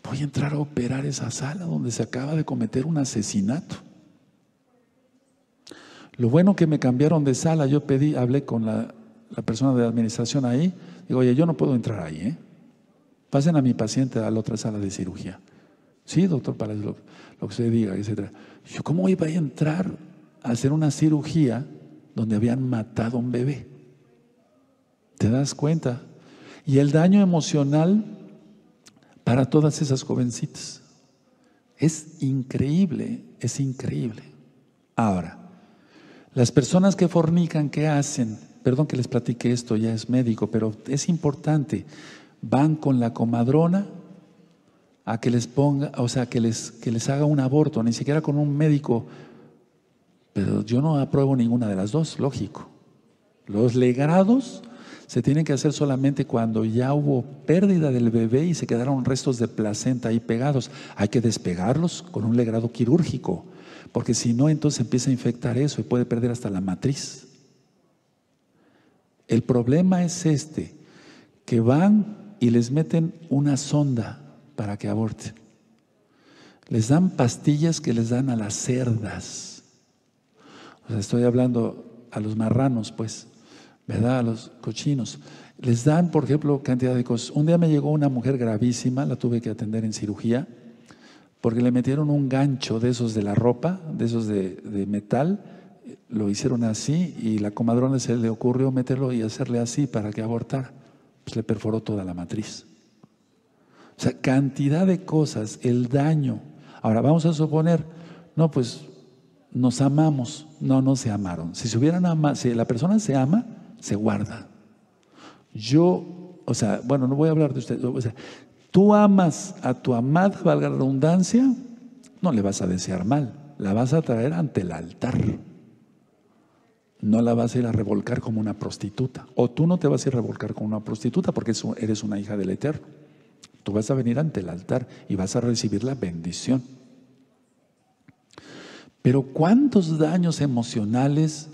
voy a entrar a operar esa sala donde se acaba de cometer un asesinato. Lo bueno que me cambiaron de sala, yo pedí, hablé con la, persona de administración ahí, digo, oye, yo no puedo entrar ahí, ¿eh? Pasen a mi paciente a la otra sala de cirugía. Sí, doctor, para lo, lo que se diga, etc. Yo, ¿cómo iba a entrar a hacer una cirugía donde habían matado a un bebé? ¿Te das cuenta? Y el daño emocional para todas esas jovencitas es increíble, es increíble. Ahora, las personas que fornican, que hacen? Perdón que les platique esto, ya es médico, pero es importante. Van con la comadrona a que les ponga, o sea, que les, que les haga un aborto, ni siquiera con un médico. Pero yo no apruebo ninguna de las dos, lógico. Los legrados se tienen que hacer solamente cuando ya hubo pérdida del bebé y se quedaron restos de placenta ahí pegados. Hay que despegarlos con un legrado quirúrgico, porque si no, entonces empieza a infectar eso y puede perder hasta la matriz. El problema es este, que van y les meten una sonda para que aborten. Les dan pastillas que les dan a las cerdas. O sea, estoy hablando a los marranos, pues. ¿verdad? A los cochinos. Les dan, por ejemplo, cantidad de cosas. Un día me llegó una mujer gravísima, la tuve que atender en cirugía, porque le metieron un gancho de esos de la ropa, de esos de, metal, lo hicieron así y la comadrona se le ocurrió meterlo y hacerle así para que abortara. Pues le perforó toda la matriz. O sea, cantidad de cosas, el daño. Ahora, vamos a suponer, no, pues nos amamos. No, no se amaron. Si, se hubieran ama, si la persona se ama, se guarda. Yo, o sea, bueno, no voy a hablar de usted. O sea, tú amas a tu amada, valga la redundancia, no le vas a desear mal, la vas a traer ante el altar. No la vas a ir a revolcar como una prostituta. O tú no te vas a ir a revolcar como una prostituta porque eres una hija del Eterno. Tú vas a venir ante el altar y vas a recibir la bendición. Pero ¿cuántos daños emocionales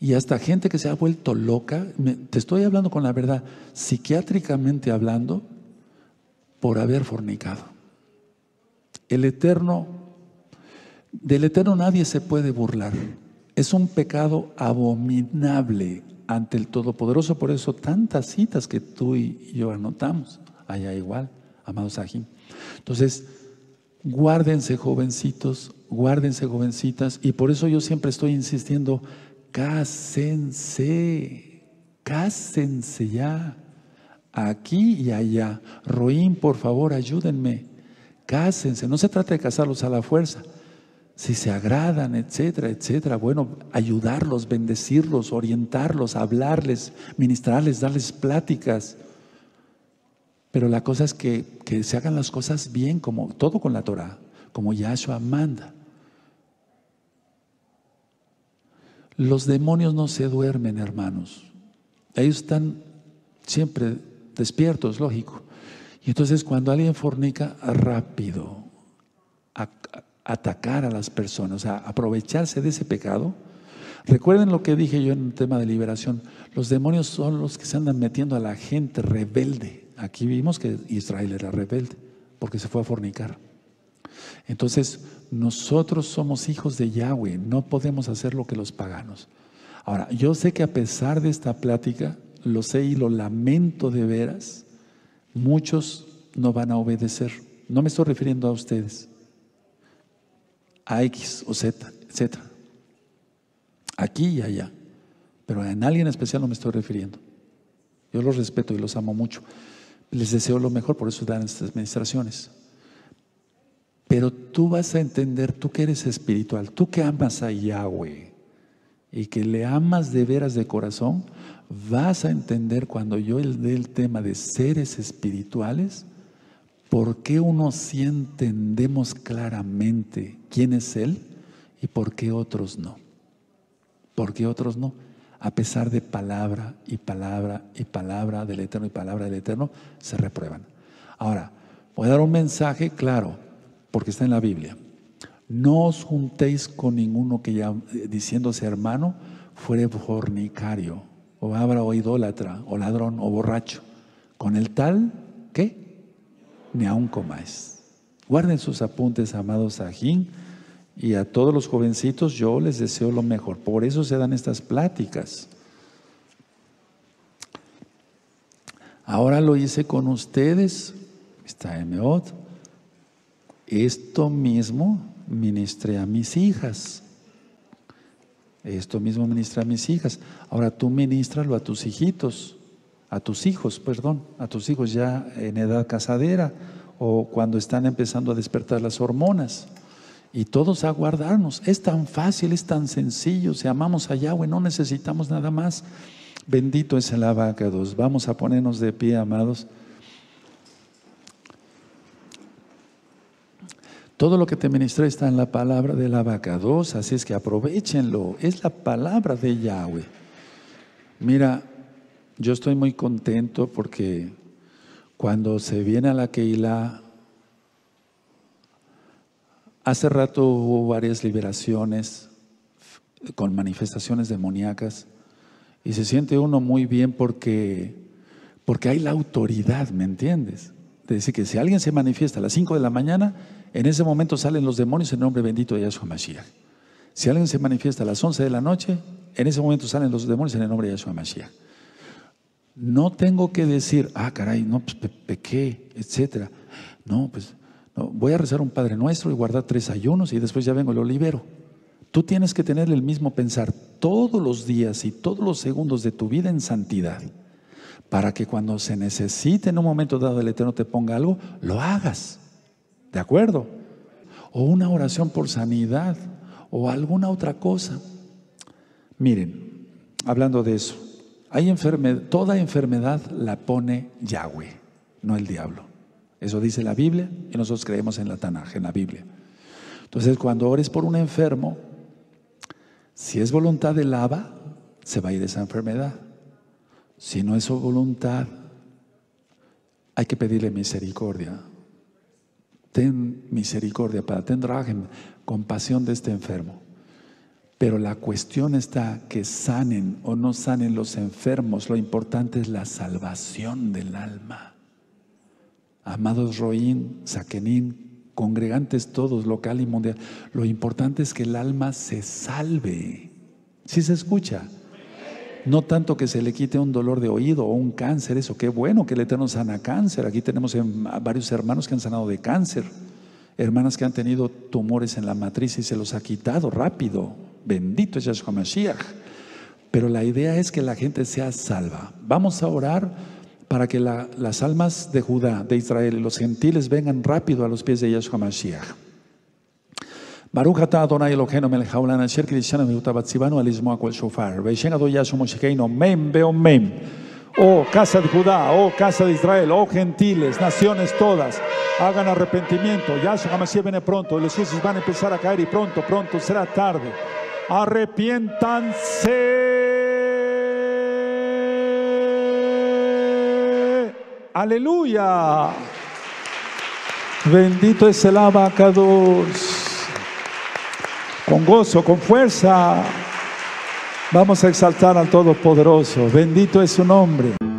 y hasta gente que se ha vuelto loca, te estoy hablando con la verdad, psiquiátricamente hablando, por haber fornicado. El eterno, del eterno nadie se puede burlar. Es un pecado abominable ante el Todopoderoso, por eso tantas citas que tú y yo anotamos, allá igual, amados Sajim. Entonces, guárdense jovencitos, guárdense jovencitas, y por eso yo siempre estoy insistiendo, cásense, cásense ya, aquí y allá. Roín, por favor, ayúdenme, cásense. No se trata de casarlos a la fuerza. Si se agradan, etcétera, etcétera. Bueno, ayudarlos, bendecirlos, orientarlos, hablarles, ministrarles, darles pláticas. Pero la cosa es que, que se hagan las cosas bien, como todo con la Torah, como Yahshua manda. Los demonios no se duermen, hermanos. Ellos están siempre despiertos, lógico. Y entonces cuando alguien fornica, rápido, atacar a las personas, a aprovecharse de ese pecado. Recuerden lo que dije yo en el tema de liberación. Los demonios son los que se andan metiendo a la gente rebelde. Aquí vimos que Israel era rebelde porque se fue a fornicar. Entonces, nosotros somos hijos de Yahweh, no podemos hacer lo que los paganos. Ahora, yo sé que a pesar de esta plática, lo sé y lo lamento de veras, muchos no van a obedecer. No me estoy refiriendo a ustedes, a X o Z, etc. Aquí y allá. Pero a nadie en especial no me estoy refiriendo. Yo los respeto y los amo mucho. Les deseo lo mejor, por eso dan estas administraciones. Pero tú vas a entender, tú que eres espiritual, tú que amas a Yahweh y que le amas de veras de corazón, vas a entender cuando yo dé el tema de seres espirituales, por qué unos sí entendemos claramente quién es Él y por qué otros no. ¿Por qué otros no? A pesar de palabra y palabra y palabra del Eterno y palabra del Eterno, se reprueban. Ahora, voy a dar un mensaje claro porque está en la Biblia. No os juntéis con ninguno que ya, eh, diciéndose hermano fuere fornicario, o abra, o idólatra, o ladrón, o borracho. Con el tal, ¿qué? Ni aun comáis. Guarden sus apuntes, amados ajín, y a todos los jovencitos yo les deseo lo mejor. Por eso se dan estas pláticas. Ahora lo hice con ustedes, está en esto mismo ministré a mis hijas. Esto mismo ministra a mis hijas. Ahora tú ministralo a tus hijitos, a tus hijos, perdón, a tus hijos ya en edad casadera o cuando están empezando a despertar las hormonas. Y todos a guardarnos. Es tan fácil, es tan sencillo. Si amamos a Yahweh, no necesitamos nada más. Bendito es el abacados. Vamos a ponernos de pie, amados. Todo lo que te ministré está en la palabra de la vaca 2, así es que aprovechenlo. Es la palabra de Yahweh. Mira, yo estoy muy contento porque cuando se viene a la Keilah, hace rato hubo varias liberaciones con manifestaciones demoníacas y se siente uno muy bien porque, porque hay la autoridad, ¿me entiendes? De decir que si alguien se manifiesta a las 5 de la mañana, en ese momento salen los demonios en el nombre bendito de Yahshua Mashiach. Si alguien se manifiesta a las 11 de la noche, en ese momento salen los demonios en el nombre de Yahshua Mashiach. No tengo que decir, ah, caray, no, pues pequé, etcétera. No, pues voy a rezar un Padre Nuestro y guardar tres ayunos y después ya vengo y lo libero. Tú tienes que tener el mismo pensar todos los días y todos los segundos de tu vida en santidad para que cuando se necesite en un momento dado el Eterno te ponga algo, lo hagas. ¿De acuerdo? O una oración por sanidad o alguna otra cosa. Miren, hablando de eso, hay enfermedad, toda enfermedad la pone Yahweh, no el diablo. Eso dice la Biblia y nosotros creemos en la Tanaj, en la Biblia. Entonces, cuando ores por un enfermo, si es voluntad de Lava, se va a ir esa enfermedad. Si no es su voluntad, hay que pedirle misericordia ten misericordia, para ten compasión de este enfermo. Pero la cuestión está que sanen o no sanen los enfermos, lo importante es la salvación del alma. Amados Roín, Saquenín, congregantes todos, local y mundial, lo importante es que el alma se salve. Si se escucha, no tanto que se le quite un dolor de oído o un cáncer, eso, qué bueno que el Eterno sana cáncer. Aquí tenemos em, varios hermanos que han sanado de cáncer, hermanas que han tenido tumores en la matriz y se los ha quitado rápido. Bendito es Yahshua Mashiach. Pero la idea es que la gente sea salva. Vamos a orar para que las almas de Judá, de Israel los gentiles vengan rápido a los pies de Yahshua Mashiach. ברוך אתה אדוני אלוהינו me העולם אשר קדישנו מיעוטה וציוונו על לשמוע כל שופר וישן ישו men, veo men. Oh casa de Judá, oh casa de Israel, oh gentiles, naciones todas, hagan arrepentimiento. Yahshua Hamashiach viene pronto los juicios van a empezar a caer y pronto, pronto será tarde. Arrepiéntanse. Aleluya. Bendito es el abacados con gozo, con fuerza. Vamos a exaltar al Todopoderoso. Bendito es su nombre.